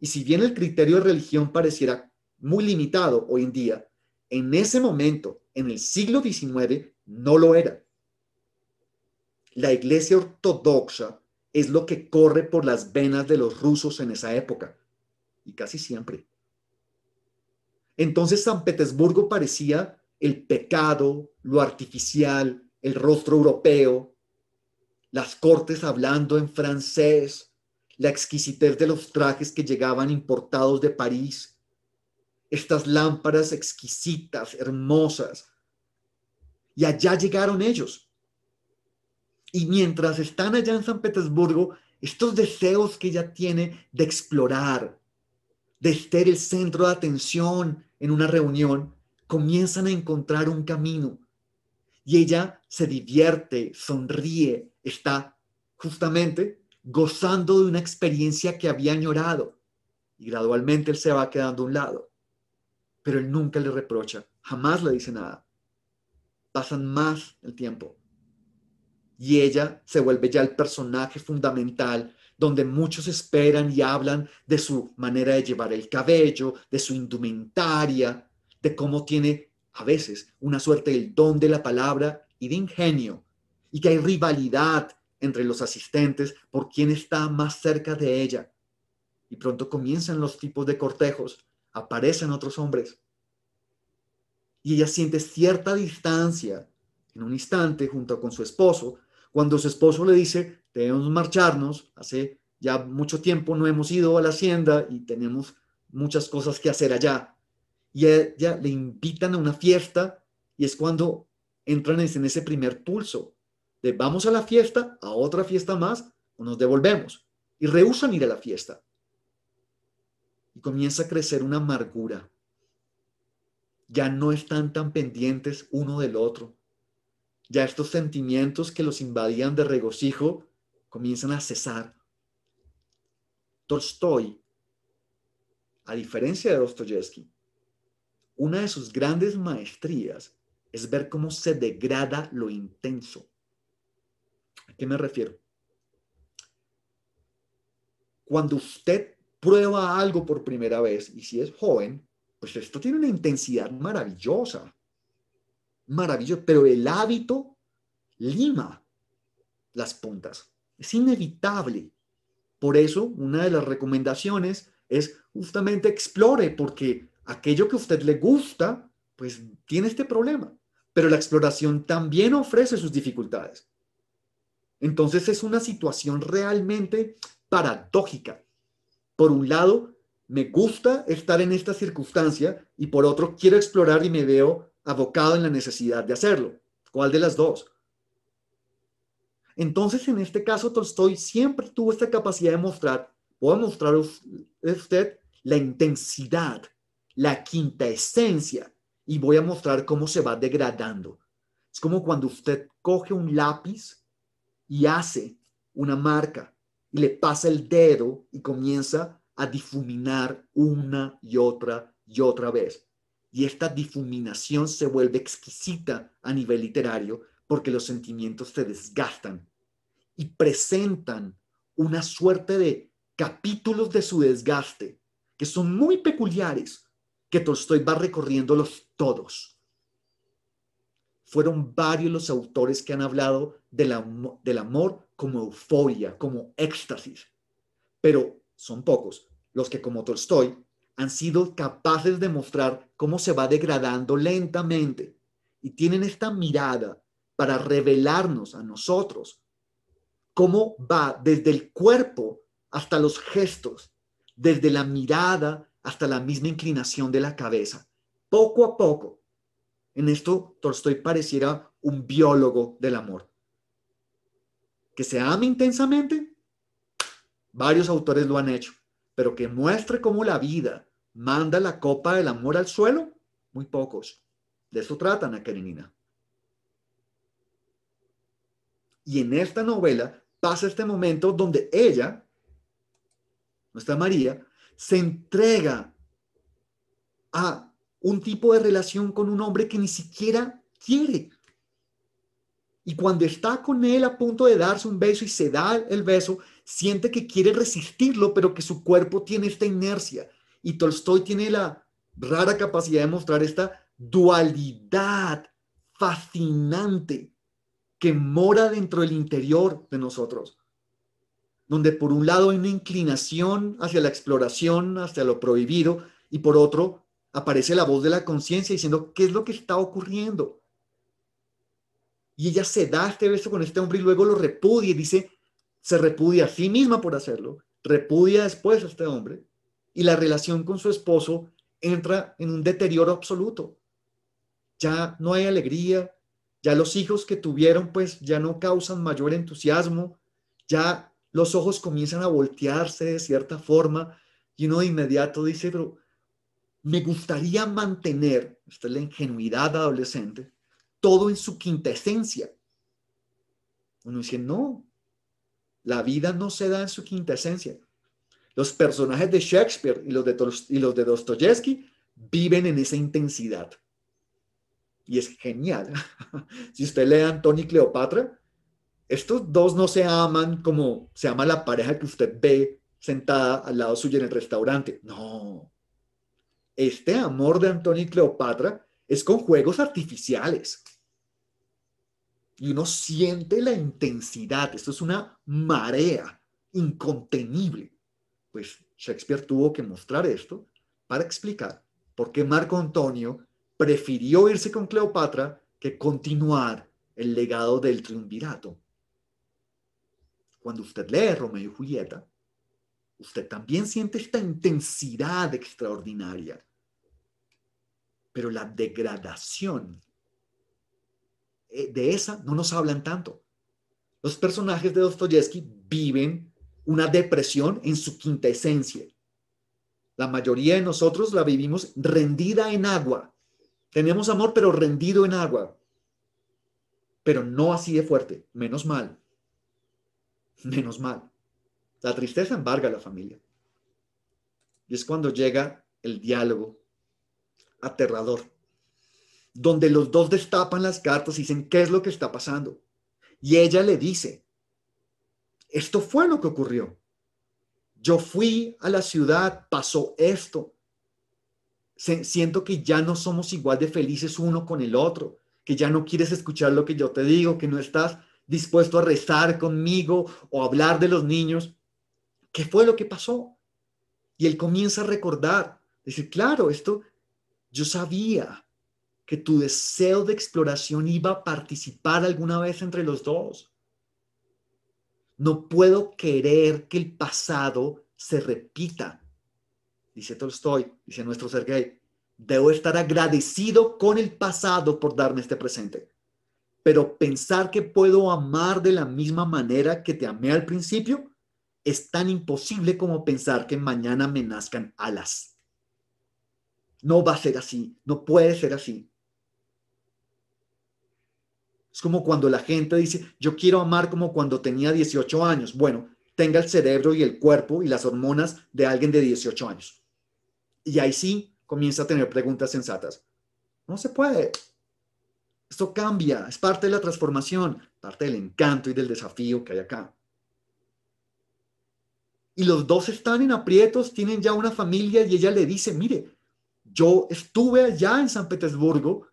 Y si bien el criterio de religión pareciera muy limitado hoy en día, en ese momento, en el siglo XIX, no lo era la iglesia ortodoxa es lo que corre por las venas de los rusos en esa época, y casi siempre. Entonces San Petersburgo parecía el pecado, lo artificial, el rostro europeo, las cortes hablando en francés, la exquisitez de los trajes que llegaban importados de París, estas lámparas exquisitas, hermosas. Y allá llegaron ellos. Y mientras están allá en San Petersburgo, estos deseos que ella tiene de explorar, de ser el centro de atención en una reunión, comienzan a encontrar un camino. Y ella se divierte, sonríe, está justamente gozando de una experiencia que había añorado. Y gradualmente él se va quedando a un lado. Pero él nunca le reprocha, jamás le dice nada. Pasan más el tiempo y ella se vuelve ya el personaje fundamental donde muchos esperan y hablan de su manera de llevar el cabello, de su indumentaria, de cómo tiene a veces una suerte del don de la palabra y de ingenio, y que hay rivalidad entre los asistentes por quién está más cerca de ella. Y pronto comienzan los tipos de cortejos, aparecen otros hombres. Y ella siente cierta distancia en un instante junto con su esposo cuando su esposo le dice, debemos marcharnos, hace ya mucho tiempo no hemos ido a la hacienda y tenemos muchas cosas que hacer allá. Y ella le invitan a una fiesta y es cuando entran en ese primer pulso de vamos a la fiesta, a otra fiesta más o nos devolvemos. Y rehusan ir a la fiesta. Y comienza a crecer una amargura. Ya no están tan pendientes uno del otro ya estos sentimientos que los invadían de regocijo comienzan a cesar. Tolstoy, a diferencia de Dostoyevsky, una de sus grandes maestrías es ver cómo se degrada lo intenso. ¿A qué me refiero? Cuando usted prueba algo por primera vez, y si es joven, pues esto tiene una intensidad maravillosa maravilloso, pero el hábito lima las puntas. Es inevitable. Por eso, una de las recomendaciones es justamente explore, porque aquello que a usted le gusta, pues tiene este problema. Pero la exploración también ofrece sus dificultades. Entonces es una situación realmente paradójica. Por un lado, me gusta estar en esta circunstancia y por otro, quiero explorar y me veo abocado en la necesidad de hacerlo. ¿Cuál de las dos? Entonces, en este caso, Tolstoy siempre tuvo esta capacidad de mostrar, puedo mostrar a usted la intensidad, la quinta esencia, y voy a mostrar cómo se va degradando. Es como cuando usted coge un lápiz y hace una marca y le pasa el dedo y comienza a difuminar una y otra y otra vez y esta difuminación se vuelve exquisita a nivel literario porque los sentimientos se desgastan y presentan una suerte de capítulos de su desgaste que son muy peculiares, que Tolstoy va recorriéndolos todos. Fueron varios los autores que han hablado del, del amor como euforia, como éxtasis, pero son pocos los que como Tolstoy han sido capaces de mostrar cómo se va degradando lentamente y tienen esta mirada para revelarnos a nosotros cómo va desde el cuerpo hasta los gestos, desde la mirada hasta la misma inclinación de la cabeza, poco a poco. En esto Tolstoy pareciera un biólogo del amor. Que se ama intensamente, varios autores lo han hecho pero que muestre cómo la vida manda la copa del amor al suelo, muy pocos. De eso tratan a Karenina. Y en esta novela pasa este momento donde ella, nuestra María, se entrega a un tipo de relación con un hombre que ni siquiera quiere. Y cuando está con él a punto de darse un beso y se da el beso, siente que quiere resistirlo, pero que su cuerpo tiene esta inercia. Y Tolstoy tiene la rara capacidad de mostrar esta dualidad fascinante que mora dentro del interior de nosotros, donde por un lado hay una inclinación hacia la exploración, hacia lo prohibido, y por otro aparece la voz de la conciencia diciendo, ¿qué es lo que está ocurriendo? y ella se da este beso con este hombre y luego lo repudia y dice, se repudia a sí misma por hacerlo, repudia después a este hombre y la relación con su esposo entra en un deterioro absoluto. Ya no hay alegría, ya los hijos que tuvieron pues ya no causan mayor entusiasmo, ya los ojos comienzan a voltearse de cierta forma y uno de inmediato dice, pero me gustaría mantener, esta es la ingenuidad adolescente, todo en su esencia. Uno dice, no, la vida no se da en su esencia. Los personajes de Shakespeare y los de, y los de Dostoyevsky viven en esa intensidad. Y es genial. si usted lee a Antonio y Cleopatra, estos dos no se aman como se ama la pareja que usted ve sentada al lado suyo en el restaurante. No. Este amor de Antonio y Cleopatra es con juegos artificiales y uno siente la intensidad, esto es una marea incontenible. Pues Shakespeare tuvo que mostrar esto para explicar por qué Marco Antonio prefirió irse con Cleopatra que continuar el legado del triunvirato. Cuando usted lee Romeo y Julieta, usted también siente esta intensidad extraordinaria, pero la degradación eh, de esa no nos hablan tanto. Los personajes de Dostoyevsky viven una depresión en su quinta esencia. La mayoría de nosotros la vivimos rendida en agua. Tenemos amor, pero rendido en agua. Pero no así de fuerte. Menos mal. Menos mal. La tristeza embarga a la familia. Y es cuando llega el diálogo aterrador donde los dos destapan las cartas y dicen, ¿qué es lo que está pasando? Y ella le dice, esto fue lo que ocurrió. Yo fui a la ciudad, pasó esto. Siento que ya no somos igual de felices uno con el otro, que ya no quieres escuchar lo que yo te digo, que no estás dispuesto a rezar conmigo o hablar de los niños. ¿Qué fue lo que pasó? Y él comienza a recordar, Dice, claro, esto yo sabía, que tu deseo de exploración iba a participar alguna vez entre los dos. No puedo querer que el pasado se repita, dice Tolstoy, dice nuestro Sergei. Debo estar agradecido con el pasado por darme este presente. Pero pensar que puedo amar de la misma manera que te amé al principio es tan imposible como pensar que mañana me nazcan alas. No va a ser así, no puede ser así. Es como cuando la gente dice, yo quiero amar como cuando tenía 18 años. Bueno, tenga el cerebro y el cuerpo y las hormonas de alguien de 18 años. Y ahí sí comienza a tener preguntas sensatas. No se puede. Esto cambia, es parte de la transformación, parte del encanto y del desafío que hay acá. Y los dos están en aprietos, tienen ya una familia y ella le dice, mire, yo estuve allá en San Petersburgo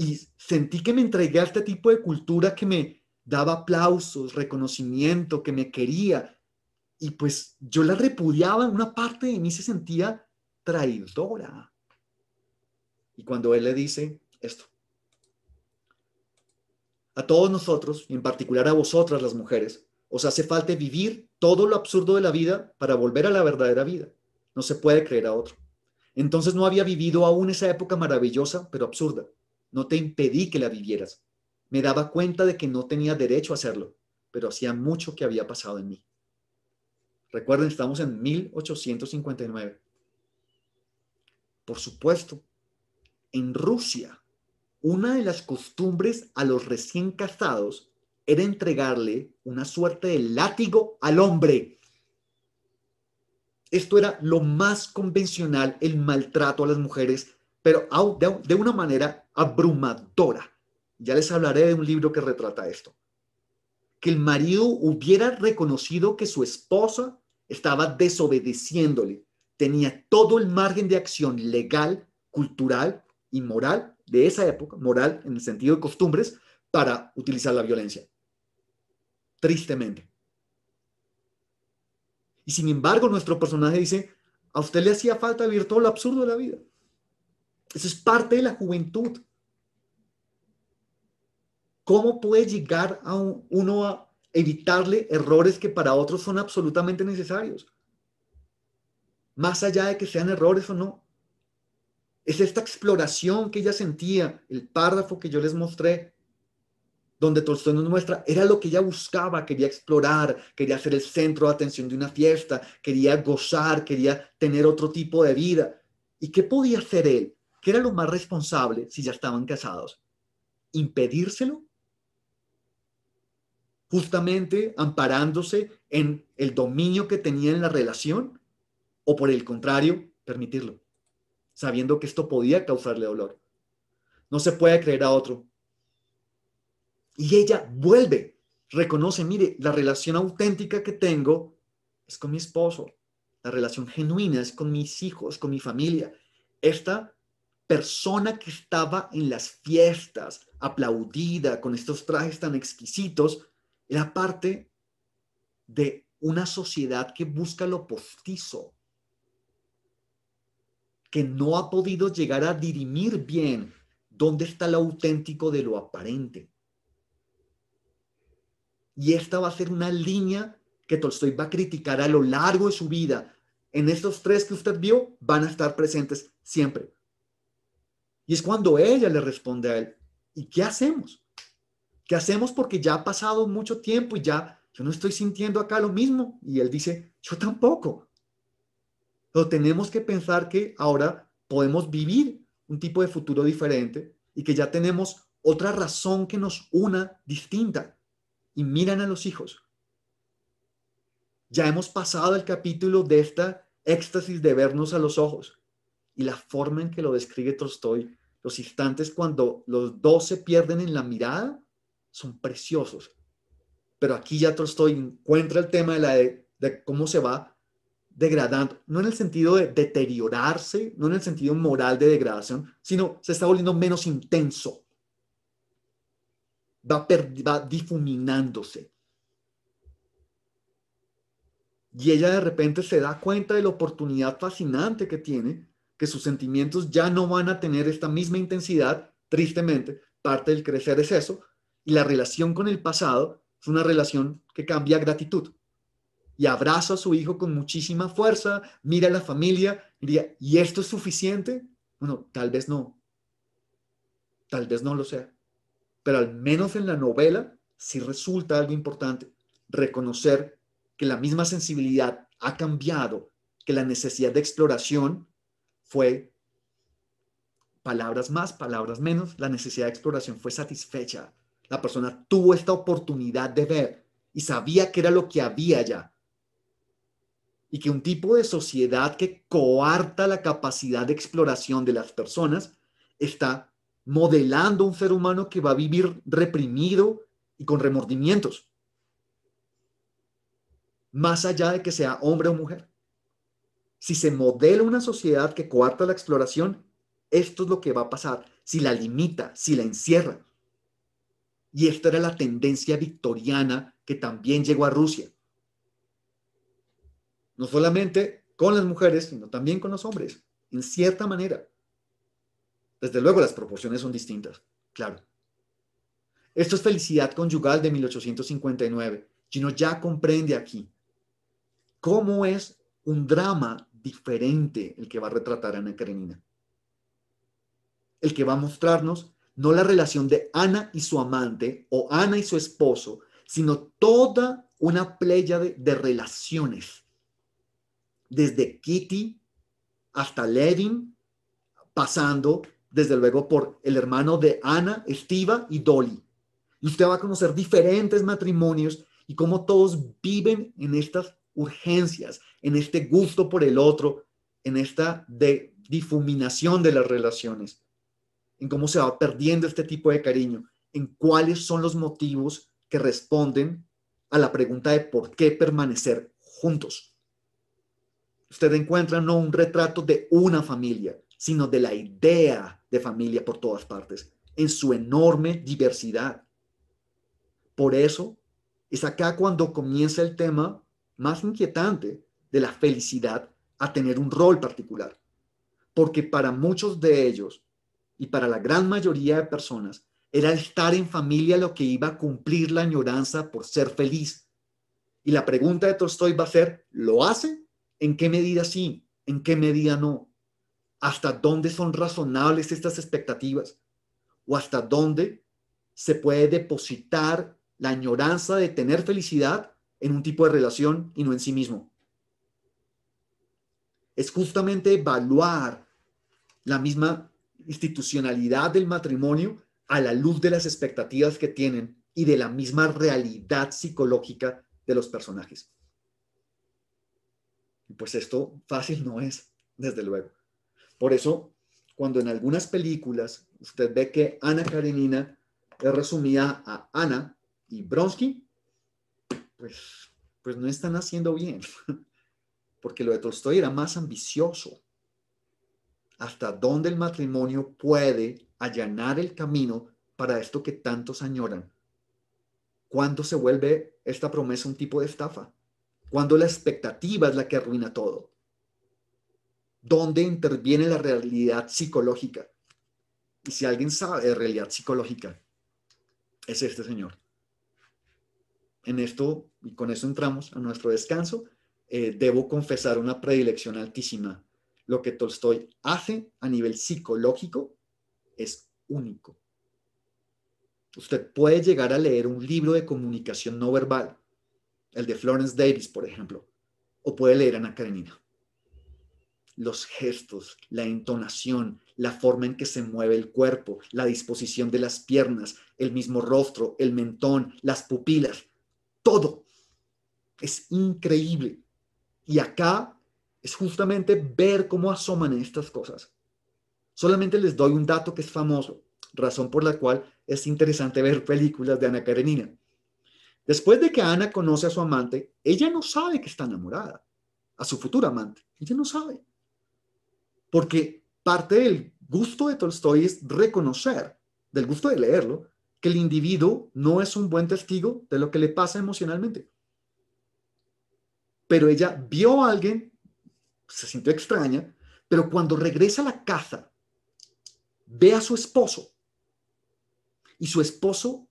y sentí que me entregué a este tipo de cultura que me daba aplausos, reconocimiento, que me quería. Y pues yo la repudiaba, una parte de mí se sentía traidora. Y cuando él le dice esto, a todos nosotros, y en particular a vosotras las mujeres, os hace falta vivir todo lo absurdo de la vida para volver a la verdadera vida. No se puede creer a otro. Entonces no había vivido aún esa época maravillosa, pero absurda no te impedí que la vivieras. Me daba cuenta de que no tenía derecho a hacerlo, pero hacía mucho que había pasado en mí. Recuerden, estamos en 1859. Por supuesto, en Rusia, una de las costumbres a los recién casados era entregarle una suerte de látigo al hombre. Esto era lo más convencional, el maltrato a las mujeres pero de una manera abrumadora. Ya les hablaré de un libro que retrata esto. Que el marido hubiera reconocido que su esposa estaba desobedeciéndole. Tenía todo el margen de acción legal, cultural y moral de esa época, moral en el sentido de costumbres, para utilizar la violencia. Tristemente. Y sin embargo, nuestro personaje dice, a usted le hacía falta vivir todo lo absurdo de la vida. Eso es parte de la juventud. ¿Cómo puede llegar a uno a evitarle errores que para otros son absolutamente necesarios? Más allá de que sean errores o no. Es esta exploración que ella sentía, el párrafo que yo les mostré, donde Tolstoy nos muestra, era lo que ella buscaba, quería explorar, quería ser el centro de atención de una fiesta, quería gozar, quería tener otro tipo de vida. ¿Y qué podía hacer él? ¿Qué era lo más responsable si ya estaban casados? ¿Impedírselo? Justamente amparándose en el dominio que tenía en la relación o por el contrario, permitirlo, sabiendo que esto podía causarle dolor. No se puede creer a otro. Y ella vuelve, reconoce, mire, la relación auténtica que tengo es con mi esposo, la relación genuina es con mis hijos, con mi familia. Esta persona que estaba en las fiestas, aplaudida con estos trajes tan exquisitos, era parte de una sociedad que busca lo postizo, que no ha podido llegar a dirimir bien dónde está lo auténtico de lo aparente. Y esta va a ser una línea que Tolstoy va a criticar a lo largo de su vida. En estos tres que usted vio van a estar presentes siempre. Y es cuando ella le responde a él, ¿y qué hacemos? ¿Qué hacemos? Porque ya ha pasado mucho tiempo y ya yo no estoy sintiendo acá lo mismo. Y él dice, yo tampoco. Pero tenemos que pensar que ahora podemos vivir un tipo de futuro diferente y que ya tenemos otra razón que nos una distinta. Y miran a los hijos. Ya hemos pasado el capítulo de esta éxtasis de vernos a los ojos y la forma en que lo describe Tolstoy, los instantes cuando los dos se pierden en la mirada, son preciosos. Pero aquí ya Tolstoy encuentra el tema de, la de, cómo se va degradando, no en el sentido de deteriorarse, no en el sentido moral de degradación, sino se está volviendo menos intenso. Va, va difuminándose. Y ella de repente se da cuenta de la oportunidad fascinante que tiene que sus sentimientos ya no van a tener esta misma intensidad, tristemente, parte del crecer es eso, y la relación con el pasado es una relación que cambia gratitud. Y abraza a su hijo con muchísima fuerza, mira a la familia, y diría, ¿y esto es suficiente? Bueno, tal vez no. Tal vez no lo sea. Pero al menos en la novela sí resulta algo importante, reconocer que la misma sensibilidad ha cambiado, que la necesidad de exploración fue palabras más, palabras menos, la necesidad de exploración fue satisfecha. La persona tuvo esta oportunidad de ver y sabía que era lo que había ya. Y que un tipo de sociedad que coarta la capacidad de exploración de las personas está modelando un ser humano que va a vivir reprimido y con remordimientos, más allá de que sea hombre o mujer. Si se modela una sociedad que coarta la exploración, esto es lo que va a pasar, si la limita, si la encierra. Y esta era la tendencia victoriana que también llegó a Rusia. No solamente con las mujeres, sino también con los hombres, en cierta manera. Desde luego las proporciones son distintas, claro. Esto es Felicidad Conyugal de 1859. Chino ya comprende aquí cómo es un drama diferente el que va a retratar a Ana Karenina. El que va a mostrarnos no la relación de Ana y su amante o Ana y su esposo, sino toda una playa de, relaciones. Desde Kitty hasta Levin, pasando desde luego por el hermano de Ana, Estiva y Dolly. Y usted va a conocer diferentes matrimonios y cómo todos viven en estas urgencias, en este gusto por el otro, en esta difuminación de las relaciones, en cómo se va perdiendo este tipo de cariño, en cuáles son los motivos que responden a la pregunta de por qué permanecer juntos. Usted encuentra no un retrato de una familia, sino de la idea de familia por todas partes, en su enorme diversidad. Por eso es acá cuando comienza el tema más inquietante de la felicidad a tener un rol particular. Porque para muchos de ellos y para la gran mayoría de personas, era estar en familia lo que iba a cumplir la añoranza por ser feliz. Y la pregunta de Tolstoy va a ser, ¿lo hace? ¿En qué medida sí? ¿En qué medida no? ¿Hasta dónde son razonables estas expectativas? ¿O hasta dónde se puede depositar la añoranza de tener felicidad en un tipo de relación y no en sí mismo? es justamente evaluar la misma institucionalidad del matrimonio a la luz de las expectativas que tienen y de la misma realidad psicológica de los personajes. Pues esto fácil no es, desde luego. Por eso, cuando en algunas películas usted ve que Ana Karenina es resumida a Ana y Bronsky, pues, pues no están haciendo bien. porque lo de Tolstoy era más ambicioso. Hasta dónde el matrimonio puede allanar el camino para esto que tantos añoran. ¿Cuándo se vuelve esta promesa un tipo de estafa? ¿Cuándo la expectativa es la que arruina todo? ¿Dónde interviene la realidad psicológica? Y si alguien sabe de realidad psicológica, es este señor. En esto, y con esto entramos a nuestro descanso. Eh, debo confesar una predilección altísima. Lo que Tolstoy hace a nivel psicológico es único. Usted puede llegar a leer un libro de comunicación no verbal, el de Florence Davis, por ejemplo, o puede leer Ana Karenina. Los gestos, la entonación, la forma en que se mueve el cuerpo, la disposición de las piernas, el mismo rostro, el mentón, las pupilas, todo. Es increíble. Y acá es justamente ver cómo asoman estas cosas. Solamente les doy un dato que es famoso, razón por la cual es interesante ver películas de Ana Karenina. Después de que Ana conoce a su amante, ella no sabe que está enamorada, a su futuro amante. Ella no sabe. Porque parte del gusto de Tolstoy es reconocer, del gusto de leerlo, que el individuo no es un buen testigo de lo que le pasa emocionalmente pero ella vio a alguien, se sintió extraña, pero cuando regresa a la casa, ve a su esposo y su esposo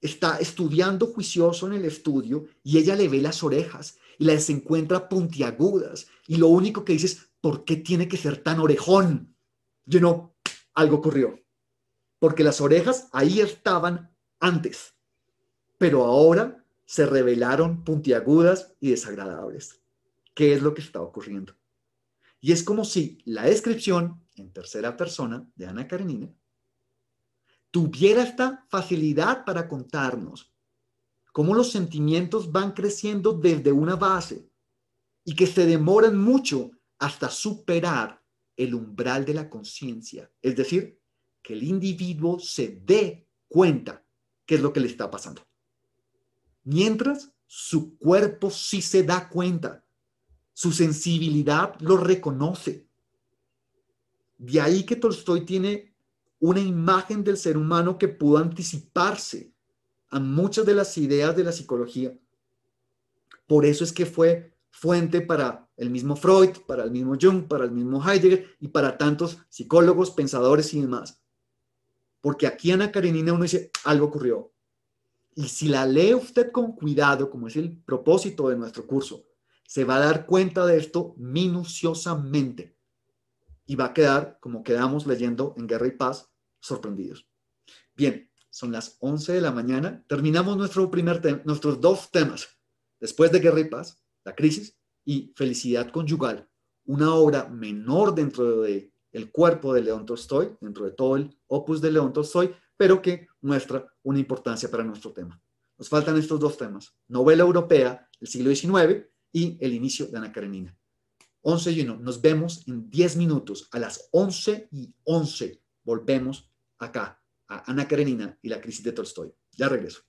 está estudiando juicioso en el estudio y ella le ve las orejas y las encuentra puntiagudas y lo único que dice es, ¿por qué tiene que ser tan orejón? Yo no, algo ocurrió, porque las orejas ahí estaban antes, pero ahora se revelaron puntiagudas y desagradables. ¿Qué es lo que está ocurriendo? Y es como si la descripción en tercera persona de Ana Karenina tuviera esta facilidad para contarnos cómo los sentimientos van creciendo desde una base y que se demoran mucho hasta superar el umbral de la conciencia. Es decir, que el individuo se dé cuenta qué es lo que le está pasando. Mientras, su cuerpo sí se da cuenta, su sensibilidad lo reconoce. De ahí que Tolstoy tiene una imagen del ser humano que pudo anticiparse a muchas de las ideas de la psicología. Por eso es que fue fuente para el mismo Freud, para el mismo Jung, para el mismo Heidegger y para tantos psicólogos, pensadores y demás. Porque aquí en Ana Karenina uno dice, algo ocurrió, y si la lee usted con cuidado, como es el propósito de nuestro curso, se va a dar cuenta de esto minuciosamente y va a quedar, como quedamos leyendo en Guerra y Paz, sorprendidos. Bien, son las 11 de la mañana. Terminamos nuestro primer nuestros dos temas. Después de Guerra y Paz, la crisis y Felicidad Conyugal, una obra menor dentro del el cuerpo de León Tolstoy, dentro de todo el opus de León Tolstoy, pero que muestra una importancia para nuestro tema. Nos faltan estos dos temas, novela europea del siglo XIX y el inicio de Ana Karenina. 11 y 1, nos vemos en 10 minutos, a las 11 y 11 volvemos acá, a Ana Karenina y la crisis de Tolstoy. Ya regreso.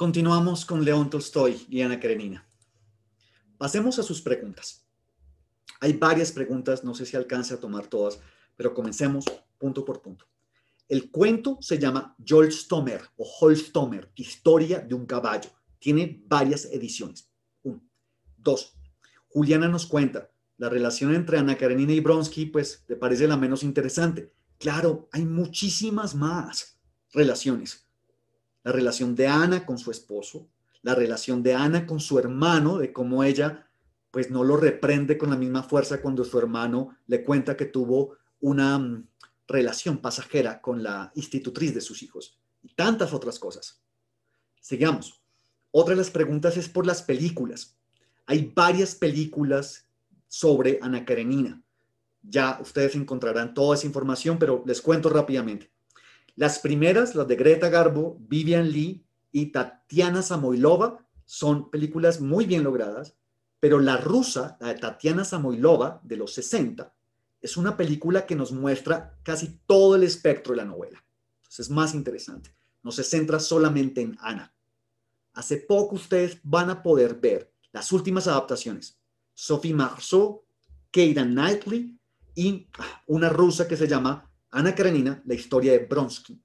Continuamos con León Tolstoy y Ana Karenina. Pasemos a sus preguntas. Hay varias preguntas, no sé si alcance a tomar todas, pero comencemos punto por punto. El cuento se llama Jolstomer o Holstomer, Historia de un caballo. Tiene varias ediciones. Uno. Dos. Juliana nos cuenta, la relación entre Ana Karenina y Bronsky, pues, te parece la menos interesante. Claro, hay muchísimas más relaciones la relación de Ana con su esposo, la relación de Ana con su hermano, de cómo ella pues no lo reprende con la misma fuerza cuando su hermano le cuenta que tuvo una mm, relación pasajera con la institutriz de sus hijos y tantas otras cosas. Sigamos. Otra de las preguntas es por las películas. Hay varias películas sobre Ana Karenina. Ya ustedes encontrarán toda esa información, pero les cuento rápidamente. Las primeras, las de Greta Garbo, Vivian Lee y Tatiana Samoilova, son películas muy bien logradas, pero la rusa, la de Tatiana Samoilova, de los 60, es una película que nos muestra casi todo el espectro de la novela. Entonces es más interesante. No se centra solamente en Ana. Hace poco ustedes van a poder ver las últimas adaptaciones. Sophie Marceau, Keira Knightley y ah, una rusa que se llama Ana Karenina, la historia de Bronsky.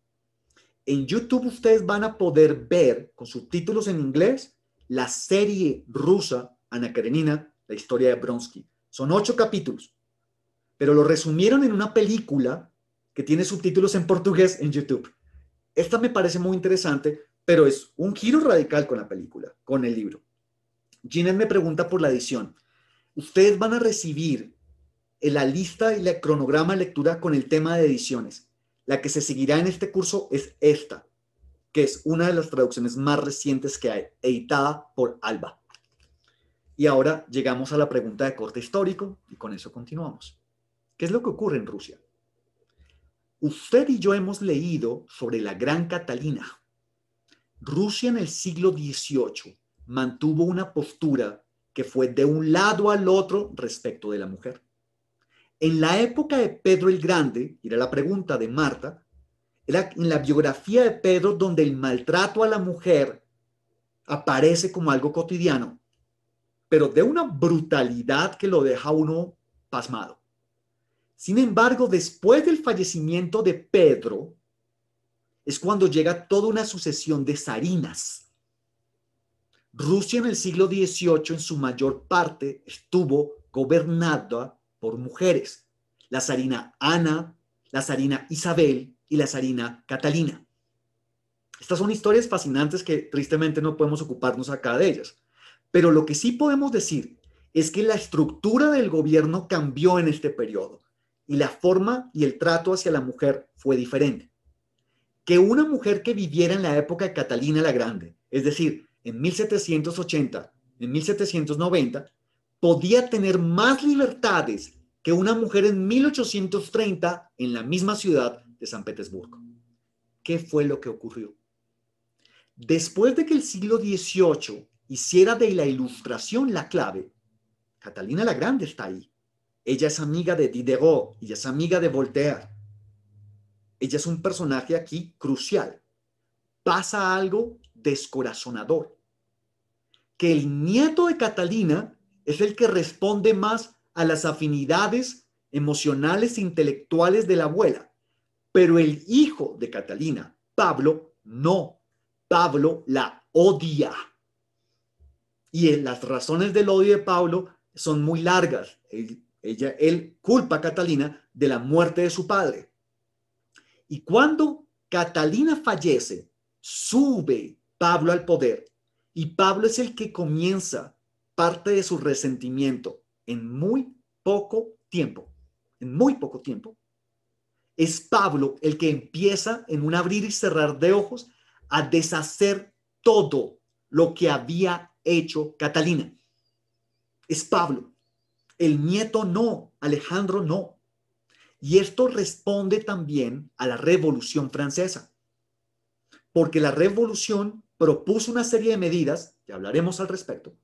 En YouTube ustedes van a poder ver con subtítulos en inglés la serie rusa Ana Karenina, la historia de Bronsky. Son ocho capítulos, pero lo resumieron en una película que tiene subtítulos en portugués en YouTube. Esta me parece muy interesante, pero es un giro radical con la película, con el libro. Gina me pregunta por la edición. Ustedes van a recibir la lista y el cronograma de lectura con el tema de ediciones. La que se seguirá en este curso es esta, que es una de las traducciones más recientes que hay, editada por Alba. Y ahora llegamos a la pregunta de corte histórico y con eso continuamos. ¿Qué es lo que ocurre en Rusia? Usted y yo hemos leído sobre la Gran Catalina. Rusia en el siglo XVIII mantuvo una postura que fue de un lado al otro respecto de la mujer. En la época de Pedro el Grande, y era la pregunta de Marta, era en la biografía de Pedro donde el maltrato a la mujer aparece como algo cotidiano, pero de una brutalidad que lo deja uno pasmado. Sin embargo, después del fallecimiento de Pedro, es cuando llega toda una sucesión de zarinas. Rusia en el siglo XVIII en su mayor parte estuvo gobernada mujeres, la zarina Ana, la zarina Isabel y la zarina Catalina. Estas son historias fascinantes que tristemente no podemos ocuparnos acá de ellas, pero lo que sí podemos decir es que la estructura del gobierno cambió en este periodo y la forma y el trato hacia la mujer fue diferente. Que una mujer que viviera en la época de Catalina la Grande, es decir, en 1780, en 1790, podía tener más libertades que una mujer en 1830 en la misma ciudad de San Petersburgo. ¿Qué fue lo que ocurrió? Después de que el siglo XVIII hiciera de la ilustración la clave, Catalina la Grande está ahí. Ella es amiga de Diderot, ella es amiga de Voltaire. Ella es un personaje aquí crucial. Pasa algo descorazonador. Que el nieto de Catalina es el que responde más a las afinidades emocionales e intelectuales de la abuela, pero el hijo de Catalina, Pablo, no. Pablo la odia. Y las razones del odio de Pablo son muy largas. Él, ella, él culpa a Catalina de la muerte de su padre. Y cuando Catalina fallece, sube Pablo al poder y Pablo es el que comienza parte de su resentimiento en muy poco tiempo, en muy poco tiempo, es Pablo el que empieza en un abrir y cerrar de ojos a deshacer todo lo que había hecho Catalina. Es Pablo. El nieto no, Alejandro no. Y esto responde también a la Revolución Francesa, porque la Revolución propuso una serie de medidas, que hablaremos al respecto,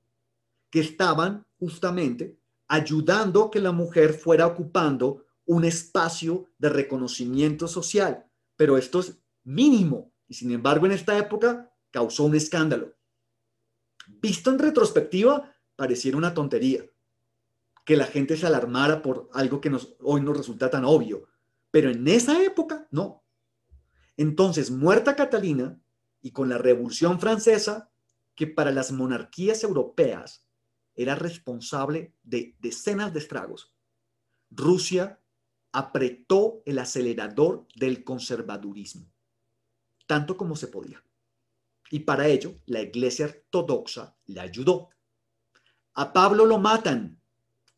que estaban justamente ayudando a que la mujer fuera ocupando un espacio de reconocimiento social, pero esto es mínimo y sin embargo en esta época causó un escándalo. Visto en retrospectiva, pareciera una tontería que la gente se alarmara por algo que hoy nos resulta tan obvio, pero en esa época no. Entonces, muerta Catalina y con la Revolución Francesa, que para las monarquías europeas era responsable de decenas de estragos. Rusia apretó el acelerador del conservadurismo, tanto como se podía. Y para ello, la Iglesia Ortodoxa le ayudó. A Pablo lo matan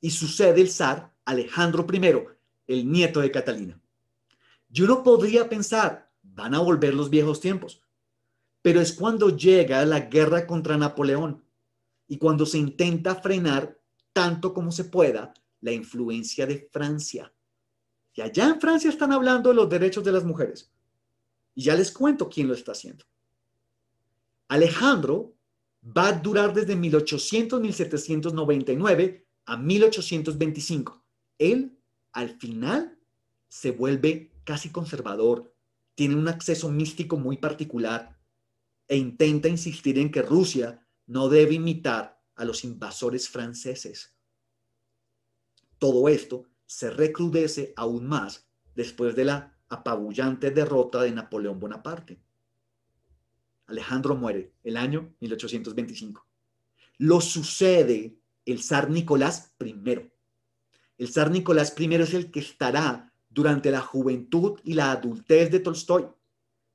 y sucede el zar Alejandro I, el nieto de Catalina. yo no podría pensar, van a volver los viejos tiempos, pero es cuando llega la guerra contra Napoleón y cuando se intenta frenar tanto como se pueda la influencia de Francia. Y allá en Francia están hablando de los derechos de las mujeres. Y ya les cuento quién lo está haciendo. Alejandro va a durar desde 1800-1799 a 1825. Él, al final, se vuelve casi conservador, tiene un acceso místico muy particular e intenta insistir en que Rusia no debe imitar a los invasores franceses. Todo esto se recrudece aún más después de la apabullante derrota de Napoleón Bonaparte. Alejandro muere el año 1825. Lo sucede el zar Nicolás I. El zar Nicolás I es el que estará durante la juventud y la adultez de Tolstoy,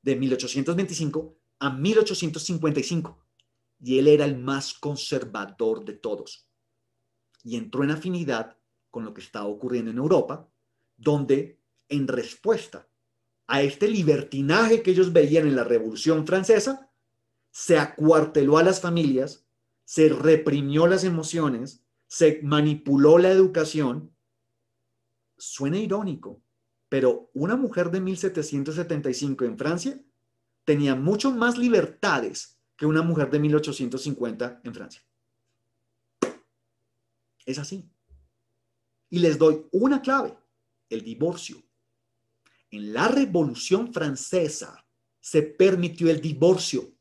de 1825 a 1855 y él era el más conservador de todos. Y entró en afinidad con lo que estaba ocurriendo en Europa, donde en respuesta a este libertinaje que ellos veían en la Revolución Francesa, se acuarteló a las familias, se reprimió las emociones, se manipuló la educación. Suena irónico, pero una mujer de 1775 en Francia tenía mucho más libertades que una mujer de 1850 en Francia. Es así. Y les doy una clave, el divorcio. En la Revolución Francesa se permitió el divorcio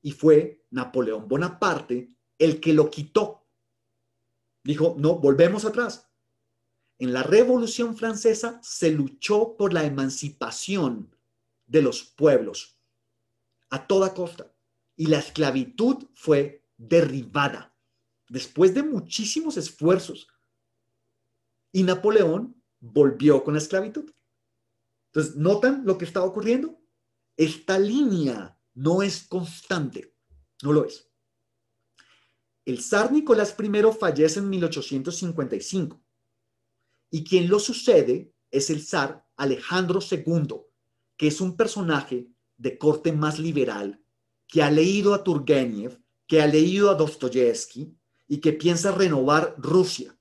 y fue Napoleón Bonaparte el que lo quitó. Dijo, no, volvemos atrás. En la Revolución Francesa se luchó por la emancipación de los pueblos a toda costa y la esclavitud fue derribada después de muchísimos esfuerzos. Y Napoleón volvió con la esclavitud. Entonces, ¿notan lo que está ocurriendo? Esta línea no es constante, no lo es. El zar Nicolás I fallece en 1855 y quien lo sucede es el zar Alejandro II, que es un personaje de corte más liberal que ha leído a Turgenev, que ha leído a Dostoyevsky y que piensa renovar Rusia.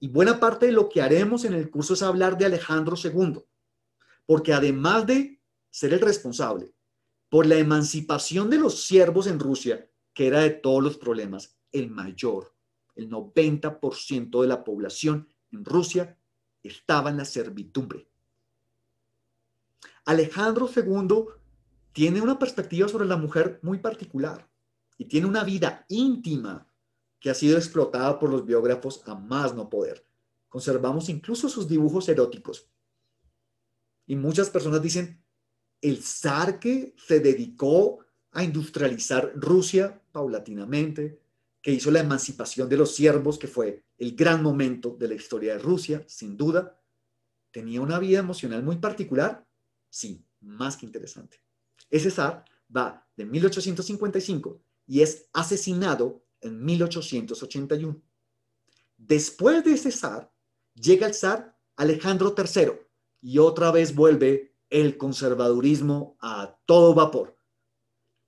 Y buena parte de lo que haremos en el curso es hablar de Alejandro II, porque además de ser el responsable por la emancipación de los siervos en Rusia, que era de todos los problemas el mayor, el 90% de la población en Rusia estaba en la servidumbre. Alejandro II tiene una perspectiva sobre la mujer muy particular y tiene una vida íntima que ha sido explotada por los biógrafos a más no poder. Conservamos incluso sus dibujos eróticos. Y muchas personas dicen, el zar que se dedicó a industrializar Rusia paulatinamente, que hizo la emancipación de los siervos, que fue el gran momento de la historia de Rusia, sin duda, tenía una vida emocional muy particular, sí, más que interesante. Ese zar va de 1855 y es asesinado en 1881. Después de ese zar, llega el zar Alejandro III y otra vez vuelve el conservadurismo a todo vapor.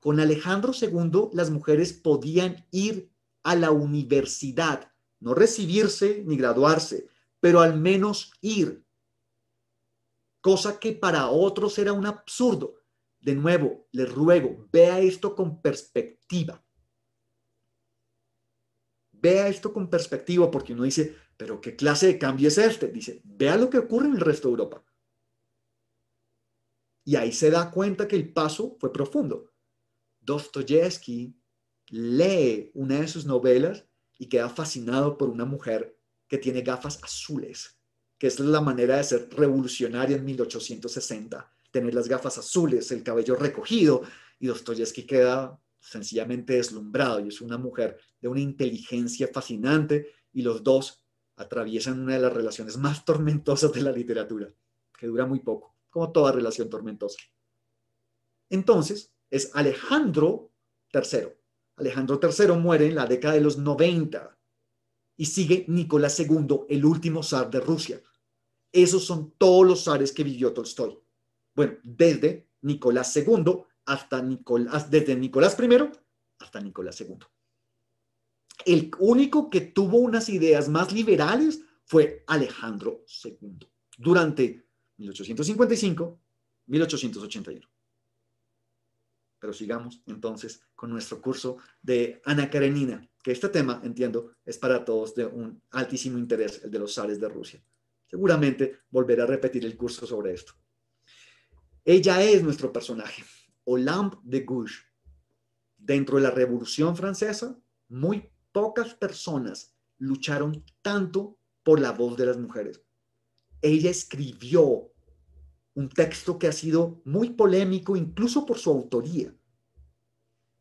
Con Alejandro II las mujeres podían ir a la universidad, no recibirse ni graduarse, pero al menos ir, cosa que para otros era un absurdo de nuevo, le ruego, vea esto con perspectiva. Vea esto con perspectiva porque uno dice, pero ¿qué clase de cambio es este? Dice, vea lo que ocurre en el resto de Europa. Y ahí se da cuenta que el paso fue profundo. Dostoyevsky lee una de sus novelas y queda fascinado por una mujer que tiene gafas azules, que es la manera de ser revolucionaria en 1860 tener las gafas azules, el cabello recogido, y Dostoyevsky queda sencillamente deslumbrado y es una mujer de una inteligencia fascinante y los dos atraviesan una de las relaciones más tormentosas de la literatura, que dura muy poco, como toda relación tormentosa. Entonces, es Alejandro III. Alejandro III muere en la década de los 90 y sigue Nicolás II, el último zar de Rusia. Esos son todos los zares que vivió Tolstoy. Bueno, desde Nicolás II hasta Nicolás, desde Nicolás I hasta Nicolás II. El único que tuvo unas ideas más liberales fue Alejandro II durante 1855, 1881. Pero sigamos entonces con nuestro curso de Ana Karenina, que este tema, entiendo, es para todos de un altísimo interés, el de los sales de Rusia. Seguramente volveré a repetir el curso sobre esto. Ella es nuestro personaje, Olympe de Gouges. Dentro de la Revolución Francesa, muy pocas personas lucharon tanto por la voz de las mujeres. Ella escribió un texto que ha sido muy polémico incluso por su autoría,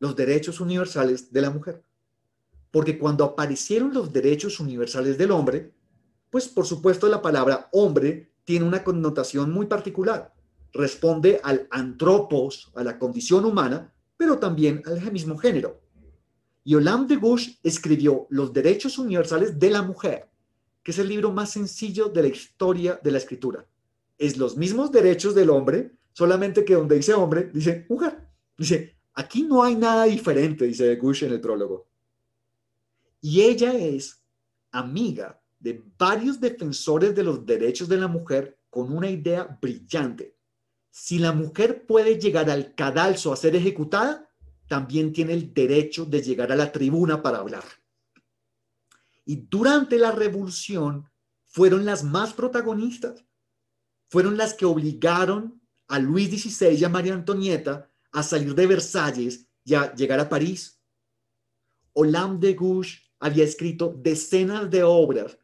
los derechos universales de la mujer. Porque cuando aparecieron los derechos universales del hombre, pues por supuesto la palabra hombre tiene una connotación muy particular responde al antropos, a la condición humana, pero también al mismo género. y Olam de Gush escribió Los Derechos Universales de la Mujer, que es el libro más sencillo de la historia de la escritura. Es los mismos derechos del hombre, solamente que donde dice hombre, dice mujer. Dice, aquí no hay nada diferente, dice de en el prólogo. Y ella es amiga de varios defensores de los derechos de la mujer con una idea brillante si la mujer puede llegar al cadalso a ser ejecutada, también tiene el derecho de llegar a la tribuna para hablar. Y durante la revolución fueron las más protagonistas, fueron las que obligaron a Luis XVI y a María Antonieta a salir de Versalles y a llegar a París. Olam de Gouche había escrito decenas de obras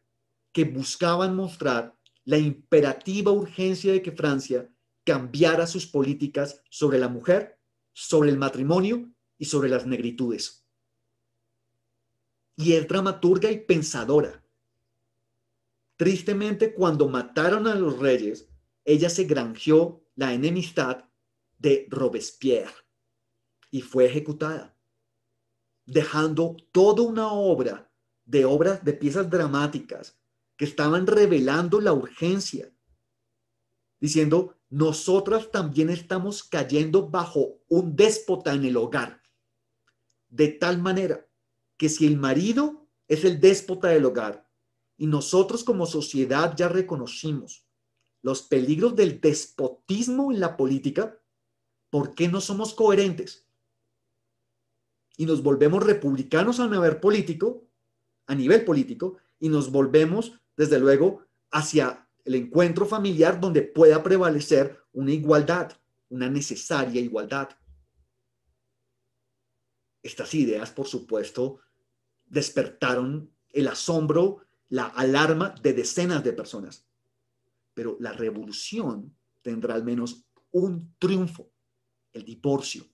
que buscaban mostrar la imperativa urgencia de que Francia cambiara sus políticas sobre la mujer, sobre el matrimonio y sobre las negritudes. Y es dramaturga y pensadora. Tristemente, cuando mataron a los reyes, ella se granjeó la enemistad de Robespierre y fue ejecutada, dejando toda una obra de obras de piezas dramáticas que estaban revelando la urgencia, diciendo nosotras también estamos cayendo bajo un déspota en el hogar. De tal manera que si el marido es el déspota del hogar y nosotros como sociedad ya reconocimos los peligros del despotismo en la política, ¿por qué no somos coherentes? Y nos volvemos republicanos a nivel político, a nivel político, y nos volvemos, desde luego, hacia el encuentro familiar donde pueda prevalecer una igualdad, una necesaria igualdad. Estas ideas, por supuesto, despertaron el asombro, la alarma de decenas de personas. Pero la revolución tendrá al menos un triunfo, el divorcio.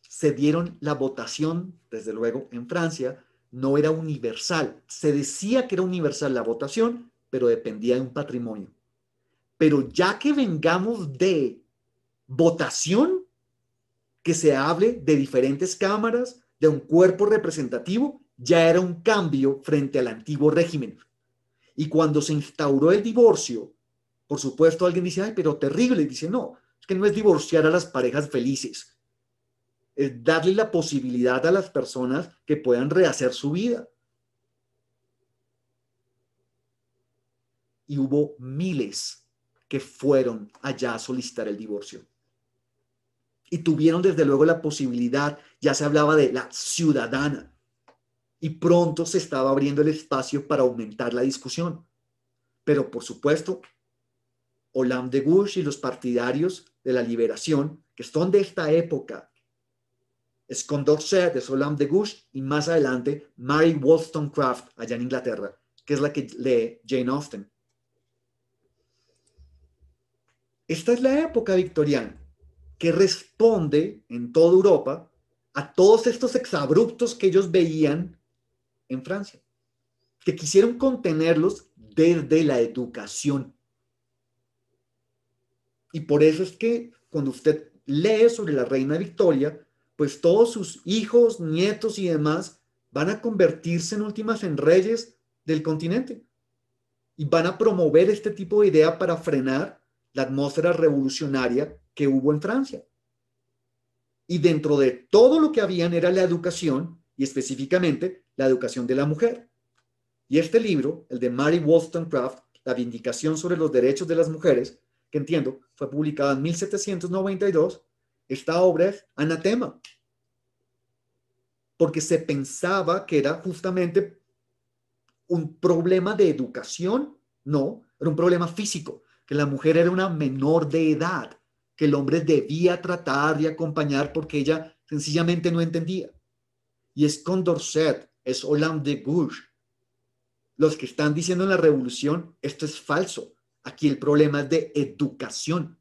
Se dieron la votación, desde luego, en Francia, no era universal. Se decía que era universal la votación, pero dependía de un patrimonio. Pero ya que vengamos de votación, que se hable de diferentes cámaras, de un cuerpo representativo, ya era un cambio frente al antiguo régimen. Y cuando se instauró el divorcio, por supuesto alguien dice, ay, pero terrible, y dice, no, es que no es divorciar a las parejas felices, es darle la posibilidad a las personas que puedan rehacer su vida. Y hubo miles que fueron allá a solicitar el divorcio. Y tuvieron desde luego la posibilidad, ya se hablaba de la ciudadana, y pronto se estaba abriendo el espacio para aumentar la discusión. Pero por supuesto, Olam de Gush y los partidarios de la liberación, que son de esta época, es Condorcet de Solam de Gush y más adelante Mary Wollstonecraft allá en Inglaterra, que es la que lee Jane Austen. Esta es la época victoriana que responde en toda Europa a todos estos exabruptos que ellos veían en Francia, que quisieron contenerlos desde la educación. Y por eso es que cuando usted lee sobre la reina Victoria, pues todos sus hijos, nietos y demás van a convertirse en últimas en reyes del continente y van a promover este tipo de idea para frenar la atmósfera revolucionaria que hubo en Francia. Y dentro de todo lo que habían era la educación y específicamente la educación de la mujer. Y este libro, el de Mary Wollstonecraft, La Vindicación sobre los Derechos de las Mujeres, que entiendo fue publicado en 1792, esta obra es anatema, porque se pensaba que era justamente un problema de educación, no, era un problema físico, que la mujer era una menor de edad, que el hombre debía tratar y acompañar porque ella sencillamente no entendía. Y es Condorcet, es Hollande de Gouges, los que están diciendo en la revolución, esto es falso, aquí el problema es de educación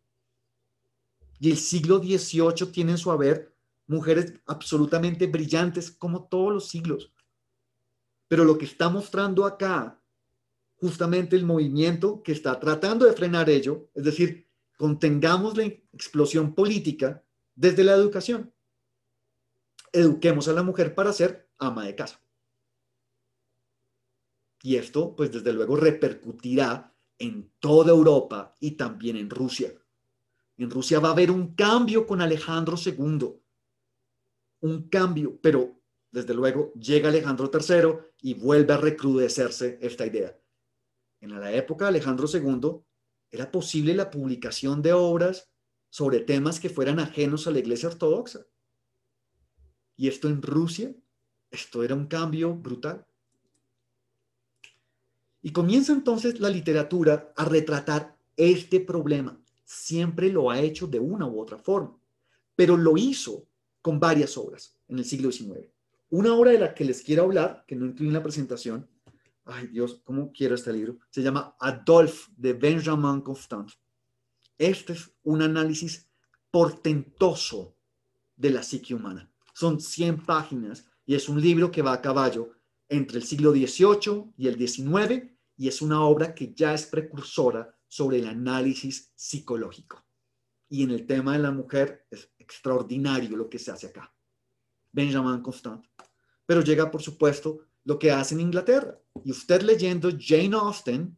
y el siglo XVIII tiene su haber mujeres absolutamente brillantes como todos los siglos. Pero lo que está mostrando acá, justamente el movimiento que está tratando de frenar ello, es decir, contengamos la explosión política desde la educación. Eduquemos a la mujer para ser ama de casa. Y esto, pues desde luego, repercutirá en toda Europa y también en Rusia. En Rusia va a haber un cambio con Alejandro II. Un cambio, pero desde luego llega Alejandro III y vuelve a recrudecerse esta idea. En la época de Alejandro II era posible la publicación de obras sobre temas que fueran ajenos a la Iglesia Ortodoxa. Y esto en Rusia, esto era un cambio brutal. Y comienza entonces la literatura a retratar este problema siempre lo ha hecho de una u otra forma, pero lo hizo con varias obras en el siglo XIX. Una obra de la que les quiero hablar, que no incluye en la presentación, ay Dios, cómo quiero este libro, se llama Adolf de Benjamin Constant. Este es un análisis portentoso de la psique humana. Son 100 páginas y es un libro que va a caballo entre el siglo XVIII y el XIX y es una obra que ya es precursora sobre el análisis psicológico. Y en el tema de la mujer es extraordinario lo que se hace acá. Benjamin Constant. Pero llega, por supuesto, lo que hace en Inglaterra. Y usted leyendo Jane Austen,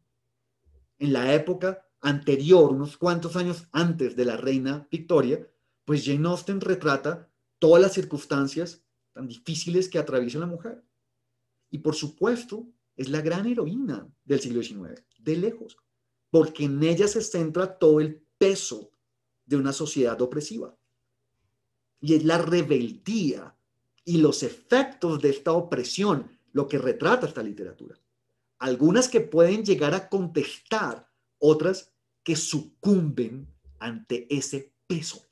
en la época anterior, unos cuantos años antes de la reina Victoria, pues Jane Austen retrata todas las circunstancias tan difíciles que atraviesa la mujer. Y por supuesto, es la gran heroína del siglo XIX, de lejos porque en ella se centra todo el peso de una sociedad opresiva. Y es la rebeldía y los efectos de esta opresión lo que retrata esta literatura. Algunas que pueden llegar a contestar, otras que sucumben ante ese peso.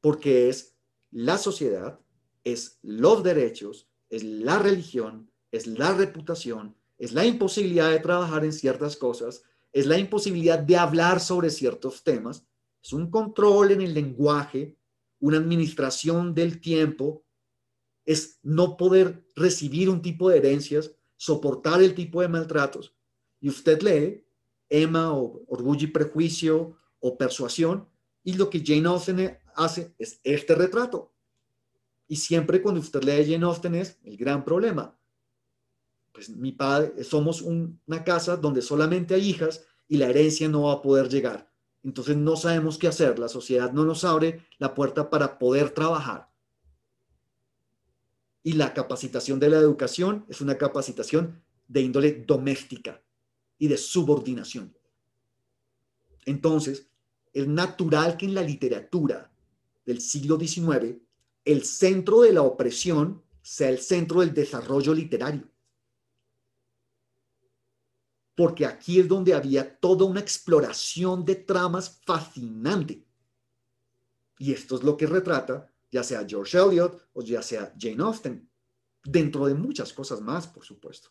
Porque es la sociedad, es los derechos, es la religión, es la reputación, es la imposibilidad de trabajar en ciertas cosas, es la imposibilidad de hablar sobre ciertos temas, es un control en el lenguaje, una administración del tiempo, es no poder recibir un tipo de herencias, soportar el tipo de maltratos. Y usted lee Emma o Orgullo y Prejuicio o Persuasión y lo que Jane Austen hace es este retrato. Y siempre cuando usted lee Jane Austen es el gran problema pues mi padre, somos una casa donde solamente hay hijas y la herencia no va a poder llegar. Entonces no sabemos qué hacer, la sociedad no nos abre la puerta para poder trabajar. Y la capacitación de la educación es una capacitación de índole doméstica y de subordinación. Entonces, es natural que en la literatura del siglo XIX el centro de la opresión sea el centro del desarrollo literario porque aquí es donde había toda una exploración de tramas fascinante. Y esto es lo que retrata ya sea George Eliot o ya sea Jane Austen, dentro de muchas cosas más, por supuesto.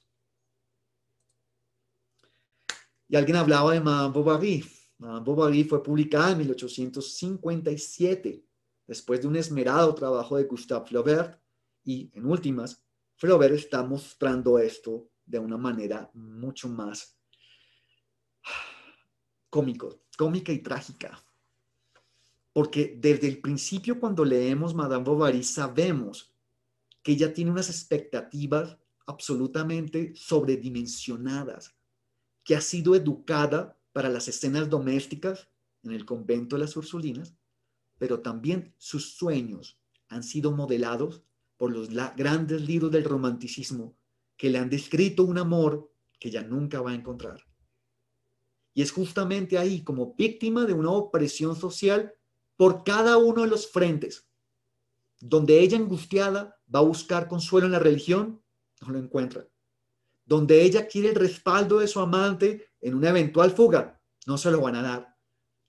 Y alguien hablaba de Madame Bovary. Madame Bovary fue publicada en 1857, después de un esmerado trabajo de Gustave Flaubert, y en últimas, Flaubert está mostrando esto de una manera mucho más cómico, cómica y trágica. Porque desde el principio cuando leemos Madame Bovary sabemos que ella tiene unas expectativas absolutamente sobredimensionadas, que ha sido educada para las escenas domésticas en el convento de las Ursulinas, pero también sus sueños han sido modelados por los grandes libros del romanticismo que le han descrito un amor que ya nunca va a encontrar. Y es justamente ahí como víctima de una opresión social por cada uno de los frentes, donde ella angustiada va a buscar consuelo en la religión, no lo encuentra. Donde ella quiere el respaldo de su amante en una eventual fuga, no se lo van a dar.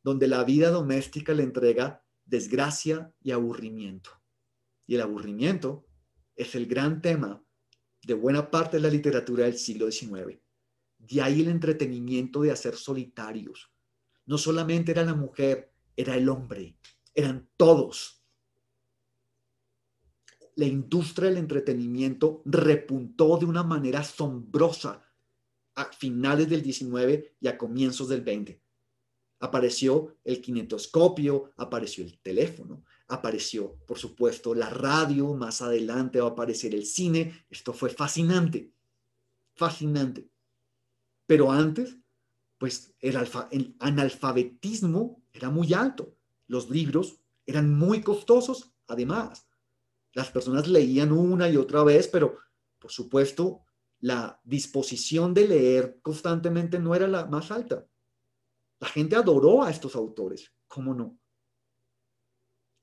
Donde la vida doméstica le entrega desgracia y aburrimiento. Y el aburrimiento es el gran tema de buena parte de la literatura del siglo XIX. De ahí el entretenimiento de hacer solitarios. No solamente era la mujer, era el hombre, eran todos. La industria del entretenimiento repuntó de una manera asombrosa a finales del 19 y a comienzos del 20. Apareció el kinetoscopio, apareció el teléfono, apareció, por supuesto, la radio, más adelante va a aparecer el cine. Esto fue fascinante, fascinante. Pero antes, pues el, el analfabetismo era muy alto. Los libros eran muy costosos, además. Las personas leían una y otra vez, pero por supuesto, la disposición de leer constantemente no era la más alta. La gente adoró a estos autores, ¿cómo no?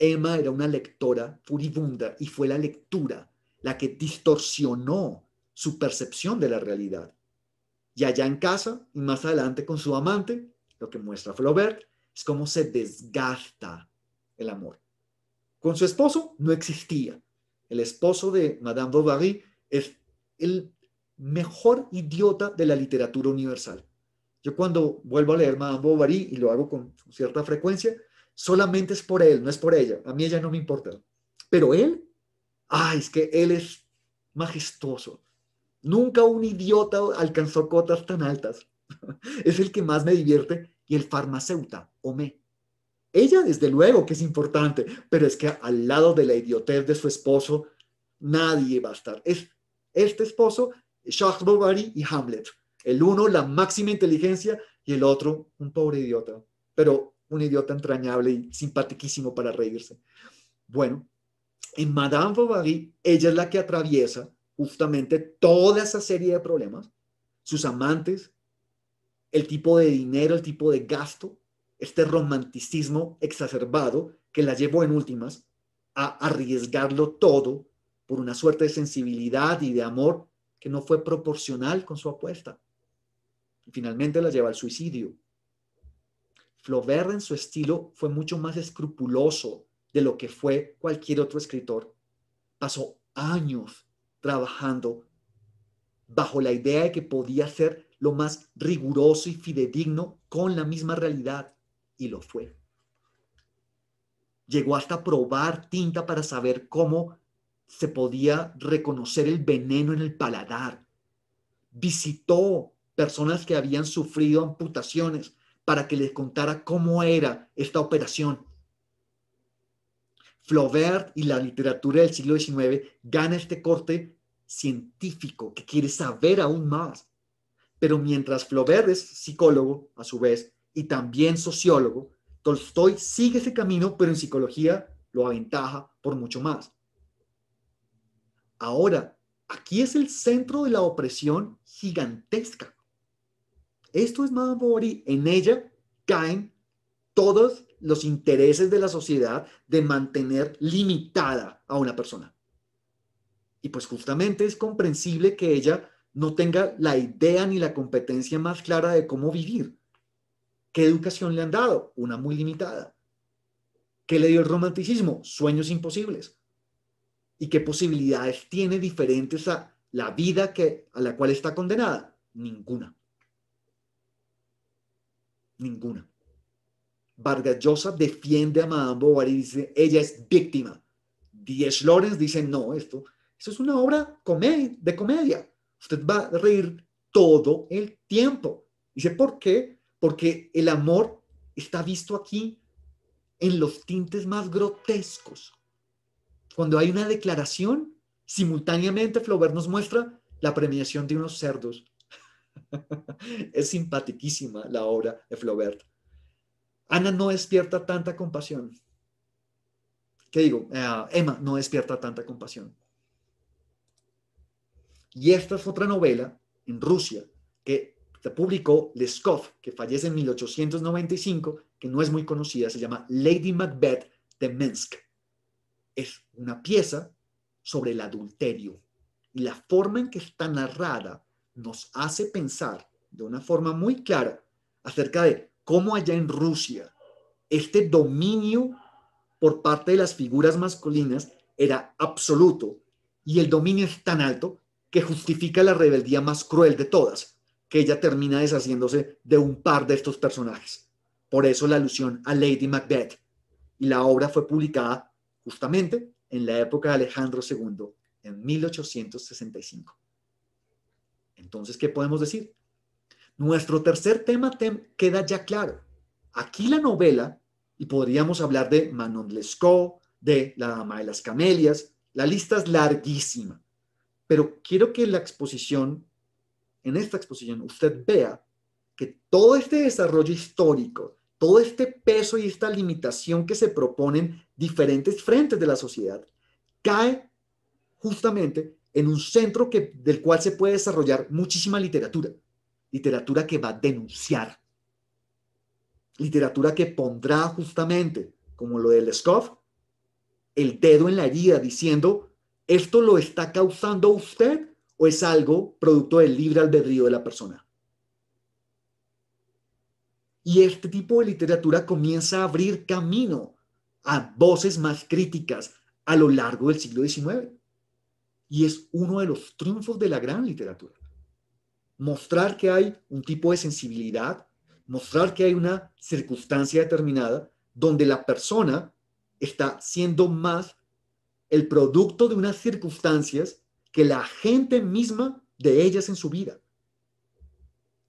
Emma era una lectora furibunda y fue la lectura la que distorsionó su percepción de la realidad. Y allá en casa, y más adelante con su amante, lo que muestra Flaubert es cómo se desgasta el amor. Con su esposo no existía. El esposo de Madame Bovary es el mejor idiota de la literatura universal. Yo cuando vuelvo a leer Madame Bovary, y lo hago con cierta frecuencia, solamente es por él, no es por ella. A mí ella no me importa. Pero él, ay, es que él es majestuoso. Nunca un idiota alcanzó cotas tan altas. Es el que más me divierte y el farmacéuta, Ome. Ella, desde luego, que es importante, pero es que al lado de la idiotez de su esposo, nadie va a estar. Es este esposo, Charles Bovary y Hamlet. El uno, la máxima inteligencia, y el otro, un pobre idiota. Pero un idiota entrañable y simpaticísimo para reírse. Bueno, en Madame Bovary, ella es la que atraviesa justamente toda esa serie de problemas, sus amantes, el tipo de dinero, el tipo de gasto, este romanticismo exacerbado que la llevó en últimas a arriesgarlo todo por una suerte de sensibilidad y de amor que no fue proporcional con su apuesta. Y finalmente la lleva al suicidio. Flaubert en su estilo fue mucho más escrupuloso de lo que fue cualquier otro escritor. Pasó años trabajando bajo la idea de que podía ser lo más riguroso y fidedigno con la misma realidad, y lo fue. Llegó hasta probar tinta para saber cómo se podía reconocer el veneno en el paladar. Visitó personas que habían sufrido amputaciones para que les contara cómo era esta operación. Flaubert y la literatura del siglo XIX gana este corte científico que quiere saber aún más. Pero mientras Flaubert es psicólogo, a su vez, y también sociólogo, Tolstoy sigue ese camino, pero en psicología lo aventaja por mucho más. Ahora, aquí es el centro de la opresión gigantesca esto es Bovary. En ella caen todos los intereses de la sociedad de mantener limitada a una persona. Y pues justamente es comprensible que ella no tenga la idea ni la competencia más clara de cómo vivir. ¿Qué educación le han dado? Una muy limitada. ¿Qué le dio el romanticismo? Sueños imposibles. ¿Y qué posibilidades tiene diferentes a la vida que, a la cual está condenada? Ninguna. Ninguna. Vargas Llosa defiende a Madame Bovary y dice, ella es víctima. Diez Lorenz dice, no, esto, esto es una obra de comedia. Usted va a reír todo el tiempo. Dice, ¿por qué? Porque el amor está visto aquí en los tintes más grotescos. Cuando hay una declaración, simultáneamente Flaubert nos muestra la premiación de unos cerdos es simpaticísima la obra de Flaubert. Ana no despierta tanta compasión. ¿Qué digo? Eh, Emma no despierta tanta compasión. Y esta es otra novela en Rusia que se publicó Leskov, que fallece en 1895, que no es muy conocida, se llama Lady Macbeth de Minsk. Es una pieza sobre el adulterio. Y la forma en que está narrada nos hace pensar de una forma muy clara acerca de cómo allá en Rusia este dominio por parte de las figuras masculinas era absoluto y el dominio es tan alto que justifica la rebeldía más cruel de todas, que ella termina deshaciéndose de un par de estos personajes. Por eso la alusión a Lady Macbeth. Y la obra fue publicada justamente en la época de Alejandro II, en 1865. Entonces, ¿qué podemos decir? Nuestro tercer tema queda ya claro. Aquí la novela, y podríamos hablar de Manon Lescaut, de La Dama de las Camelias, la lista es larguísima, pero quiero que la exposición, en esta exposición, usted vea que todo este desarrollo histórico, todo este peso y esta limitación que se proponen diferentes frentes de la sociedad, cae justamente en un centro que, del cual se puede desarrollar muchísima literatura, literatura que va a denunciar, literatura que pondrá justamente, como lo del Scoff, el dedo en la herida diciendo, ¿esto lo está causando usted o es algo producto del libre albedrío de la persona? Y este tipo de literatura comienza a abrir camino a voces más críticas a lo largo del siglo XIX. Y es uno de los triunfos de la gran literatura. Mostrar que hay un tipo de sensibilidad, mostrar que hay una circunstancia determinada donde la persona está siendo más el producto de unas circunstancias que la gente misma de ellas en su vida.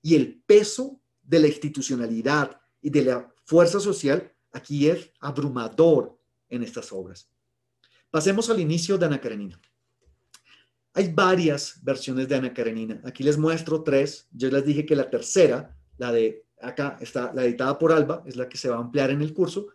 Y el peso de la institucionalidad y de la fuerza social aquí es abrumador en estas obras. Pasemos al inicio de Ana Karenina. Hay varias versiones de Ana Karenina. Aquí les muestro tres. Yo les dije que la tercera, la de acá, está la editada por Alba, es la que se va a ampliar en el curso.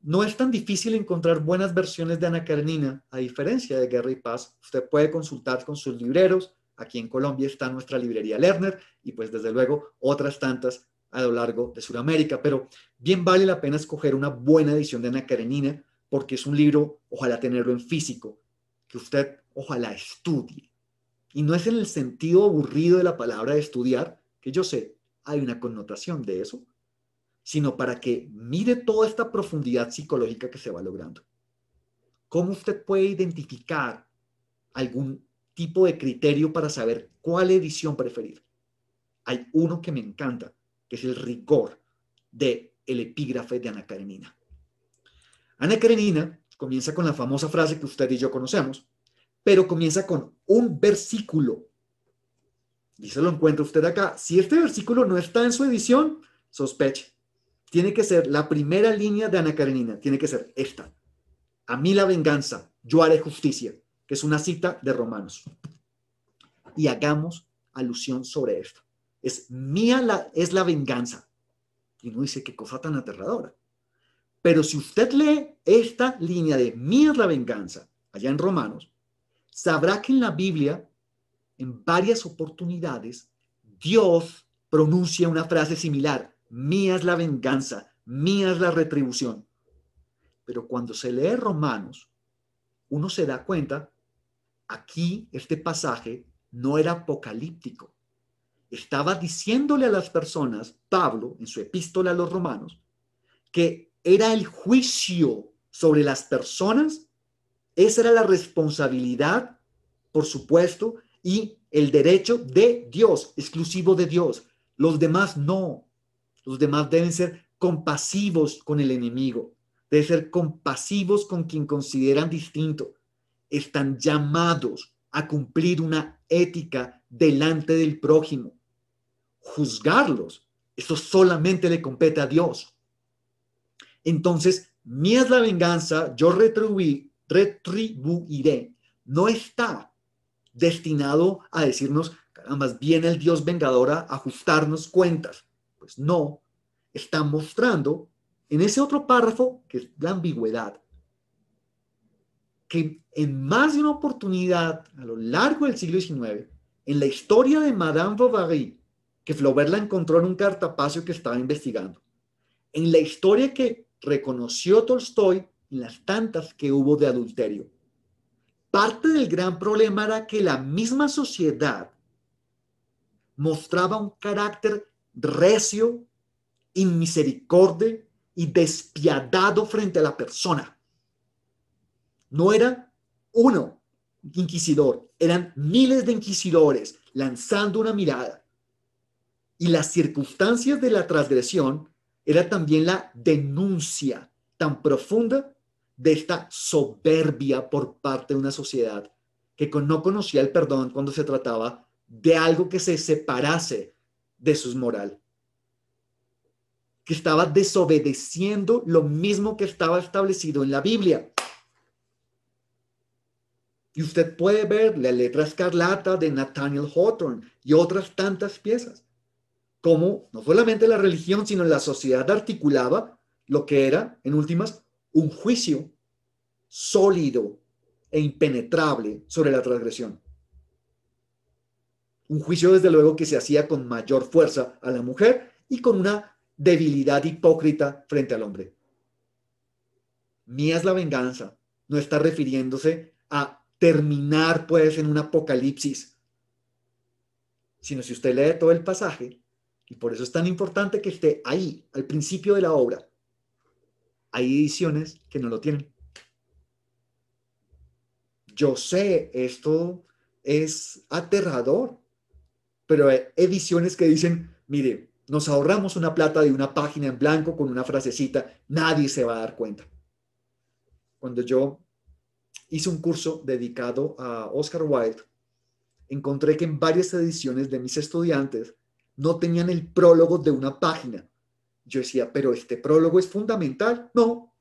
No es tan difícil encontrar buenas versiones de Ana Karenina, a diferencia de Guerra y Paz. Usted puede consultar con sus libreros. Aquí en Colombia está nuestra librería Lerner y pues desde luego otras tantas a lo largo de Sudamérica. Pero bien vale la pena escoger una buena edición de Ana Karenina porque es un libro, ojalá tenerlo en físico, que usted ojalá estudie. Y no es en el sentido aburrido de la palabra estudiar, que yo sé, hay una connotación de eso, sino para que mire toda esta profundidad psicológica que se va logrando. ¿Cómo usted puede identificar algún tipo de criterio para saber cuál edición preferir? Hay uno que me encanta, que es el rigor de el epígrafe de Ana Karenina. Ana Karenina comienza con la famosa frase que usted y yo conocemos, pero comienza con un versículo. Y se lo encuentra usted acá. Si este versículo no está en su edición, sospeche. Tiene que ser la primera línea de Ana Karenina, tiene que ser esta. A mí la venganza, yo haré justicia, que es una cita de Romanos. Y hagamos alusión sobre esto. Es mía la, es la venganza. Y no dice, qué cosa tan aterradora. Pero si usted lee esta línea de mía es la venganza, allá en Romanos, sabrá que en la Biblia, en varias oportunidades, Dios pronuncia una frase similar, mía es la venganza, mía es la retribución. Pero cuando se lee Romanos, uno se da cuenta, aquí este pasaje no era apocalíptico. Estaba diciéndole a las personas, Pablo, en su epístola a los romanos, que era el juicio sobre las personas esa era la responsabilidad, por supuesto, y el derecho de Dios, exclusivo de Dios. Los demás no. Los demás deben ser compasivos con el enemigo, deben ser compasivos con quien consideran distinto. Están llamados a cumplir una ética delante del prójimo. Juzgarlos, eso solamente le compete a Dios. Entonces, mía es la venganza, yo retribuí, retribuiré, no está destinado a decirnos, más viene el Dios vengador a ajustarnos cuentas. Pues no, está mostrando en ese otro párrafo, que es la ambigüedad, que en más de una oportunidad a lo largo del siglo XIX, en la historia de Madame Bovary, que Flaubert la encontró en un cartapacio que estaba investigando, en la historia que reconoció Tolstoy en las tantas que hubo de adulterio. Parte del gran problema era que la misma sociedad mostraba un carácter recio, inmisericorde y despiadado frente a la persona. No era uno inquisidor, eran miles de inquisidores lanzando una mirada. Y las circunstancias de la transgresión era también la denuncia tan profunda de esta soberbia por parte de una sociedad que no conocía el perdón cuando se trataba de algo que se separase de su moral, que estaba desobedeciendo lo mismo que estaba establecido en la Biblia. Y usted puede ver la letra escarlata de Nathaniel Hawthorne y otras tantas piezas, como no solamente la religión, sino la sociedad articulaba lo que era, en últimas, un juicio sólido e impenetrable sobre la transgresión. Un juicio, desde luego, que se hacía con mayor fuerza a la mujer y con una debilidad hipócrita frente al hombre. Mía es la venganza, no está refiriéndose a terminar, pues, en un apocalipsis, sino si usted lee todo el pasaje, y por eso es tan importante que esté ahí, al principio de la obra, hay ediciones que no lo tienen. Yo sé, esto es aterrador, pero hay ediciones que dicen, mire, nos ahorramos una plata de una página en blanco con una frasecita, nadie se va a dar cuenta. Cuando yo hice un curso dedicado a Oscar Wilde, encontré que en varias ediciones de mis estudiantes no tenían el prólogo de una página, yo decía, pero este prólogo es fundamental. No,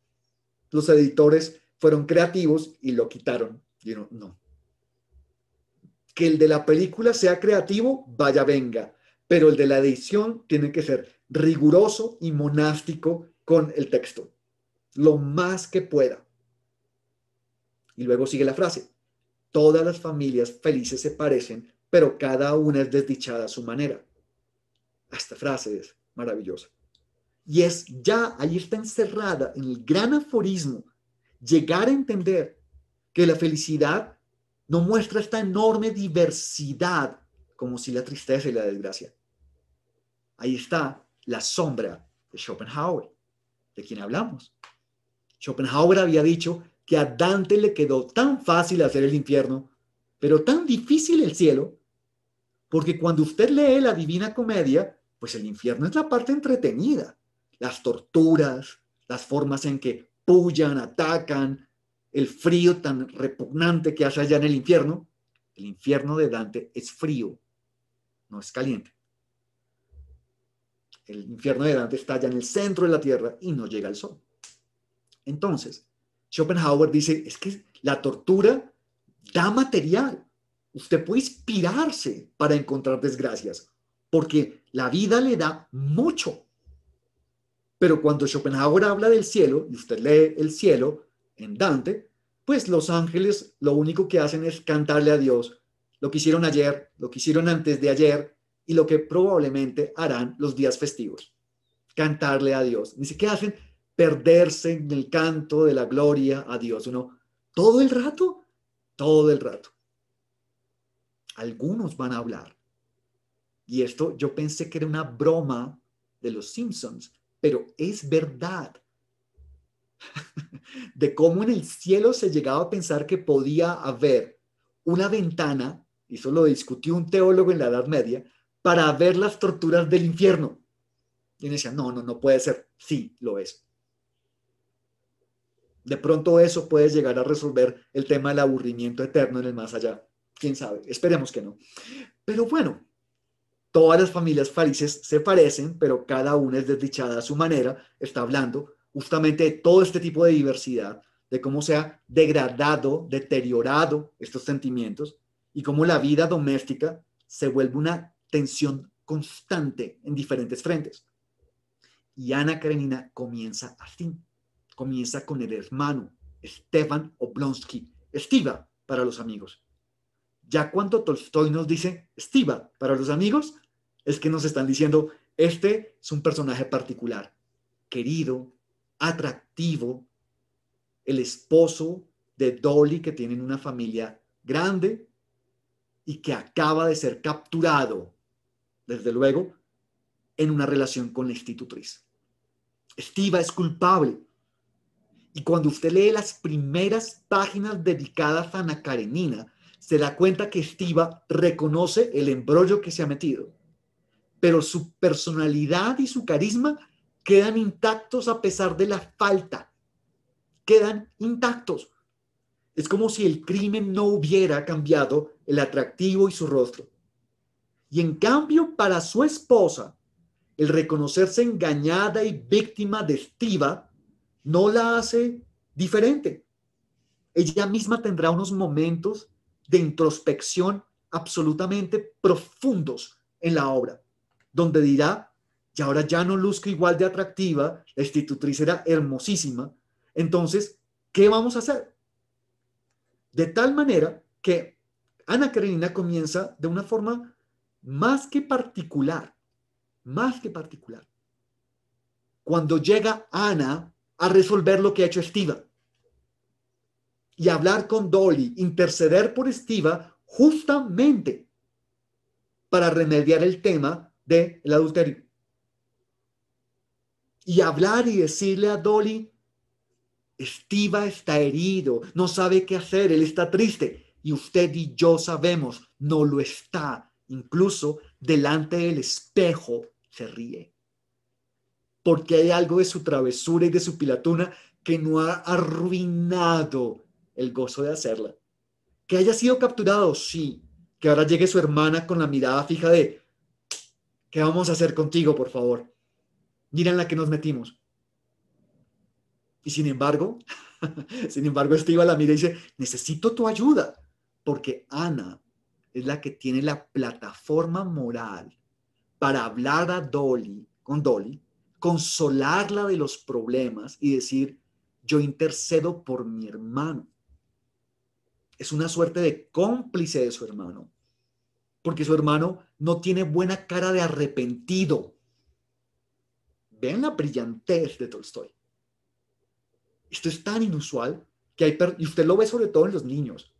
los editores fueron creativos y lo quitaron. Y no, no. Que el de la película sea creativo, vaya, venga, pero el de la edición tiene que ser riguroso y monástico con el texto, lo más que pueda. Y luego sigue la frase, todas las familias felices se parecen, pero cada una es desdichada a su manera. Esta frase es maravillosa. Y es ya, ahí está encerrada en el gran aforismo, llegar a entender que la felicidad no muestra esta enorme diversidad como si la tristeza y la desgracia. Ahí está la sombra de Schopenhauer, de quien hablamos. Schopenhauer había dicho que a Dante le quedó tan fácil hacer el infierno, pero tan difícil el cielo, porque cuando usted lee la Divina Comedia, pues el infierno es la parte entretenida las torturas, las formas en que pullan, atacan, el frío tan repugnante que hace allá en el infierno. El infierno de Dante es frío, no es caliente. El infierno de Dante está allá en el centro de la tierra y no llega el sol. Entonces, Schopenhauer dice, es que la tortura da material. Usted puede inspirarse para encontrar desgracias, porque la vida le da mucho. Pero cuando Schopenhauer habla del cielo, y usted lee el cielo en Dante, pues los ángeles lo único que hacen es cantarle a Dios lo que hicieron ayer, lo que hicieron antes de ayer y lo que probablemente harán los días festivos. Cantarle a Dios. Ni siquiera hacen perderse en el canto de la gloria a Dios. Uno, todo el rato, todo el rato. Algunos van a hablar. Y esto yo pensé que era una broma de los Simpsons, pero es verdad. De cómo en el cielo se llegaba a pensar que podía haber una ventana, y eso discutió un teólogo en la Edad Media, para ver las torturas del infierno. Y decía, no, no, no puede ser. Sí, lo es. De pronto eso puede llegar a resolver el tema del aburrimiento eterno en el más allá. ¿Quién sabe? Esperemos que no. Pero bueno, todas las familias farises se parecen, pero cada una es desdichada a su manera, está hablando justamente de todo este tipo de diversidad, de cómo se ha degradado, deteriorado estos sentimientos y cómo la vida doméstica se vuelve una tensión constante en diferentes frentes. Y Ana Karenina comienza así, comienza con el hermano Stefan Oblonsky, Estiva para los amigos, ya cuando Tolstoy nos dice Estiva para los amigos, es que nos están diciendo, este es un personaje particular, querido, atractivo, el esposo de Dolly que tienen una familia grande y que acaba de ser capturado, desde luego, en una relación con la institutriz. Estiva es culpable. Y cuando usted lee las primeras páginas dedicadas a Ana Karenina, se da cuenta que Estiva reconoce el embrollo que se ha metido, pero su personalidad y su carisma quedan intactos a pesar de la falta. Quedan intactos. Es como si el crimen no hubiera cambiado el atractivo y su rostro. Y en cambio, para su esposa, el reconocerse engañada y víctima de Estiva no la hace diferente. Ella misma tendrá unos momentos de introspección absolutamente profundos en la obra, donde dirá, y ahora ya no luzco igual de atractiva, la institutriz era hermosísima, entonces, ¿qué vamos a hacer? De tal manera que Ana Karenina comienza de una forma más que particular, más que particular. Cuando llega Ana a resolver lo que ha hecho Estiva y hablar con Dolly, interceder por Estiva, justamente para remediar el tema de la adulterio. Y hablar y decirle a Dolly, Estiva está herido, no sabe qué hacer, él está triste. Y usted y yo sabemos, no lo está. Incluso delante del espejo se ríe. Porque hay algo de su travesura y de su pilatuna que no ha arruinado el gozo de hacerla. Que haya sido capturado, sí. Que ahora llegue su hermana con la mirada fija de, ¿qué vamos a hacer contigo, por favor? Mira en la que nos metimos. Y sin embargo, sin embargo, Estiva la mira y dice, necesito tu ayuda, porque Ana es la que tiene la plataforma moral para hablar a Dolly, con Dolly, consolarla de los problemas y decir, yo intercedo por mi hermano es una suerte de cómplice de su hermano, porque su hermano no tiene buena cara de arrepentido. Vean la brillantez de Tolstoy. Esto es tan inusual que hay, y usted lo ve sobre todo en los niños.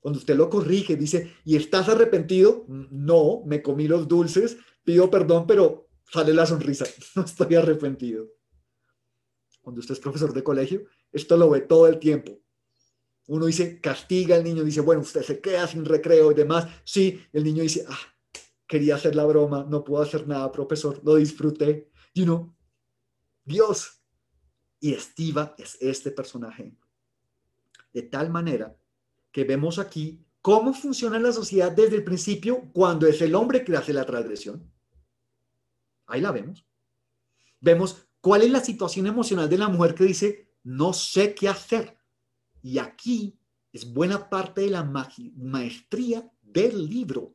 Cuando usted lo corrige, dice, ¿y estás arrepentido? No, me comí los dulces, pido perdón, pero sale la sonrisa, no estoy arrepentido. Cuando usted es profesor de colegio, esto lo ve todo el tiempo. Uno dice, castiga al niño, dice, bueno, usted se queda sin recreo y demás. Sí, el niño dice, ah, quería hacer la broma, no puedo hacer nada, profesor, lo disfruté. You know, Dios. Y Estiva es este personaje. De tal manera que vemos aquí cómo funciona la sociedad desde el principio cuando es el hombre que hace la transgresión. Ahí la vemos. Vemos cuál es la situación emocional de la mujer que dice, no sé qué hacer. Y aquí es buena parte de la maestría del libro.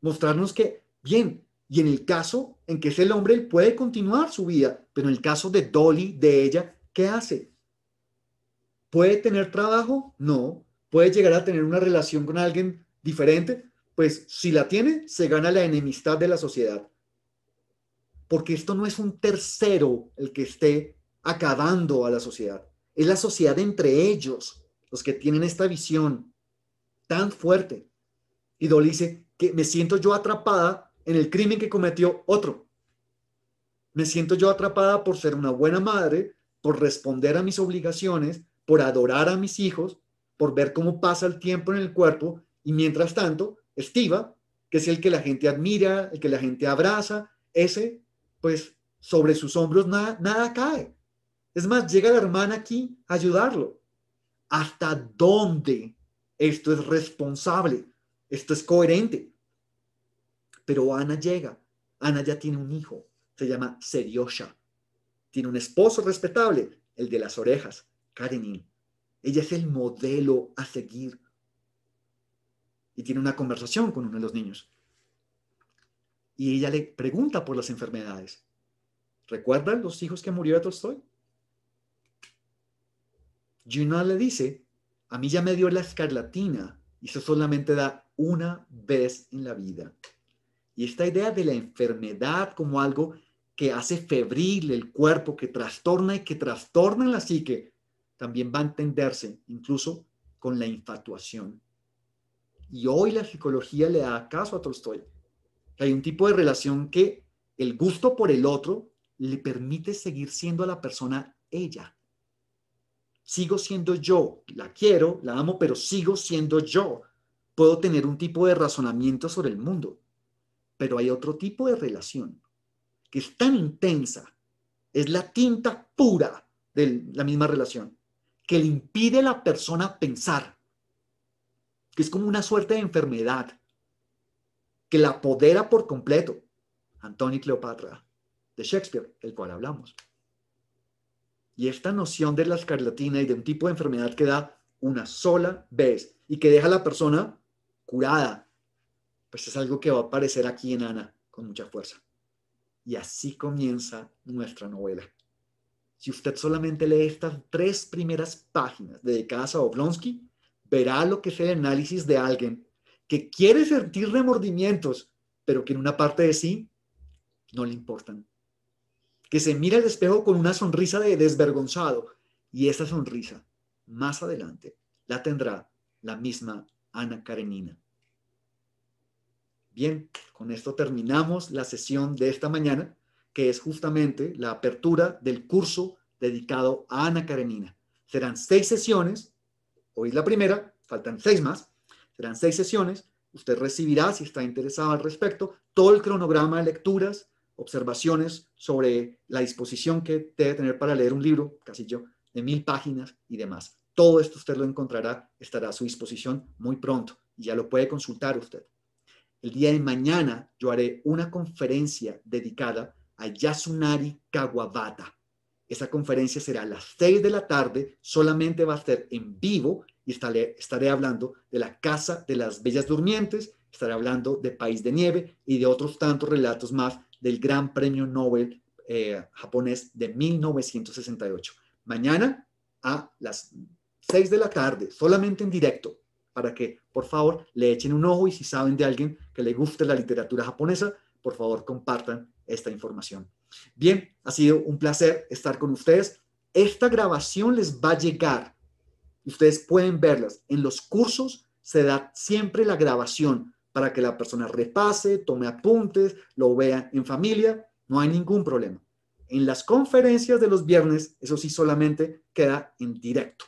Mostrarnos que, bien, y en el caso en que es el hombre, él puede continuar su vida, pero en el caso de Dolly, de ella, ¿qué hace? ¿Puede tener trabajo? No. ¿Puede llegar a tener una relación con alguien diferente? Pues si la tiene, se gana la enemistad de la sociedad. Porque esto no es un tercero el que esté acabando a la sociedad. Es la sociedad entre ellos los que tienen esta visión tan fuerte. Y Dolly que me siento yo atrapada en el crimen que cometió otro. Me siento yo atrapada por ser una buena madre, por responder a mis obligaciones, por adorar a mis hijos, por ver cómo pasa el tiempo en el cuerpo. Y mientras tanto, Estiva, que es el que la gente admira, el que la gente abraza, ese, pues sobre sus hombros nada, nada cae. Es más, llega la hermana aquí a ayudarlo. ¿Hasta dónde esto es responsable? Esto es coherente. Pero Ana llega. Ana ya tiene un hijo. Se llama Seriosha. Tiene un esposo respetable, el de las orejas, Karenin. Ella es el modelo a seguir. Y tiene una conversación con uno de los niños. Y ella le pregunta por las enfermedades. ¿Recuerdan los hijos que murió de Tolstoy? Gino le dice, a mí ya me dio la escarlatina y eso solamente da una vez en la vida. Y esta idea de la enfermedad como algo que hace febril el cuerpo, que trastorna y que trastorna la psique, también va a entenderse incluso con la infatuación. Y hoy la psicología le da caso a Tolstoy, hay un tipo de relación que el gusto por el otro le permite seguir siendo a la persona ella. Sigo siendo yo. La quiero, la amo, pero sigo siendo yo. Puedo tener un tipo de razonamiento sobre el mundo, pero hay otro tipo de relación que es tan intensa, es la tinta pura de la misma relación, que le impide a la persona pensar, que es como una suerte de enfermedad, que la apodera por completo. Antonio Cleopatra, de Shakespeare, el cual hablamos. Y esta noción de la escarlatina y de un tipo de enfermedad que da una sola vez y que deja a la persona curada, pues es algo que va a aparecer aquí en Ana con mucha fuerza. Y así comienza nuestra novela. Si usted solamente lee estas tres primeras páginas dedicadas a Oblonsky, verá lo que es el análisis de alguien que quiere sentir remordimientos, pero que en una parte de sí no le importan que se mira al espejo con una sonrisa de desvergonzado y esa sonrisa más adelante la tendrá la misma Ana Karenina. Bien, con esto terminamos la sesión de esta mañana, que es justamente la apertura del curso dedicado a Ana Karenina. Serán seis sesiones, hoy es la primera, faltan seis más, serán seis sesiones, usted recibirá, si está interesado al respecto, todo el cronograma de lecturas, observaciones sobre la disposición que debe tener para leer un libro, casi yo, de mil páginas y demás. Todo esto usted lo encontrará, estará a su disposición muy pronto y ya lo puede consultar usted. El día de mañana yo haré una conferencia dedicada a Yasunari Kawabata. Esa conferencia será a las 6 de la tarde, solamente va a ser en vivo y estaré hablando de la Casa de las Bellas Durmientes, estaré hablando de País de Nieve y de otros tantos relatos más del Gran Premio Nobel eh, japonés de 1968. Mañana a las 6 de la tarde, solamente en directo, para que por favor le echen un ojo y si saben de alguien que le guste la literatura japonesa, por favor compartan esta información. Bien, ha sido un placer estar con ustedes. Esta grabación les va a llegar. Ustedes pueden verlas. En los cursos se da siempre la grabación para que la persona repase, tome apuntes, lo vea en familia, no hay ningún problema. En las conferencias de los viernes, eso sí solamente queda en directo.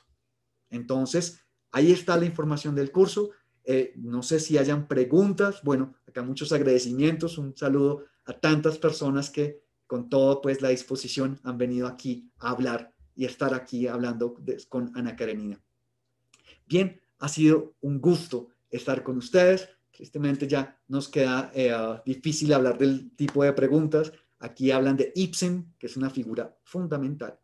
Entonces, ahí está la información del curso. Eh, no sé si hayan preguntas. Bueno, acá muchos agradecimientos. Un saludo a tantas personas que con todo pues la disposición han venido aquí a hablar y estar aquí hablando con Ana Karenina. Bien, ha sido un gusto estar con ustedes tristemente ya nos queda eh, difícil hablar del tipo de preguntas. Aquí hablan de Ibsen, que es una figura fundamental.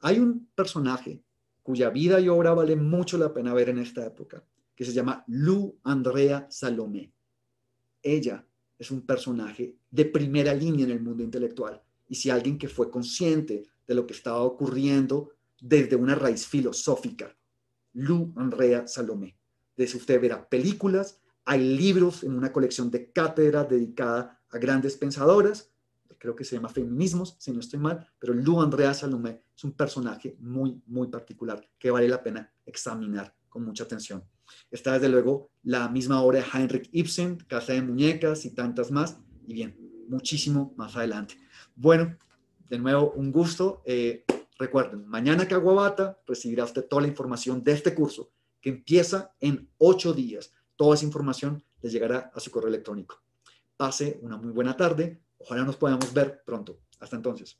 Hay un personaje cuya vida y obra vale mucho la pena ver en esta época, que se llama Lou Andrea Salomé. Ella es un personaje de primera línea en el mundo intelectual y si alguien que fue consciente de lo que estaba ocurriendo desde una raíz filosófica. Lou Andrea Salomé. De si usted verá películas, hay libros en una colección de cátedra dedicada a grandes pensadoras, creo que se llama Feminismos, si no estoy mal, pero Lu Andrea Salomé es un personaje muy, muy particular que vale la pena examinar con mucha atención. Está desde luego la misma obra de Heinrich Ibsen, Casa de Muñecas y tantas más, y bien, muchísimo más adelante. Bueno, de nuevo, un gusto. Eh, recuerden, mañana Caguabata recibirá usted toda la información de este curso que empieza en ocho días. Toda esa información les llegará a su correo electrónico. Pase una muy buena tarde. Ojalá nos podamos ver pronto. Hasta entonces.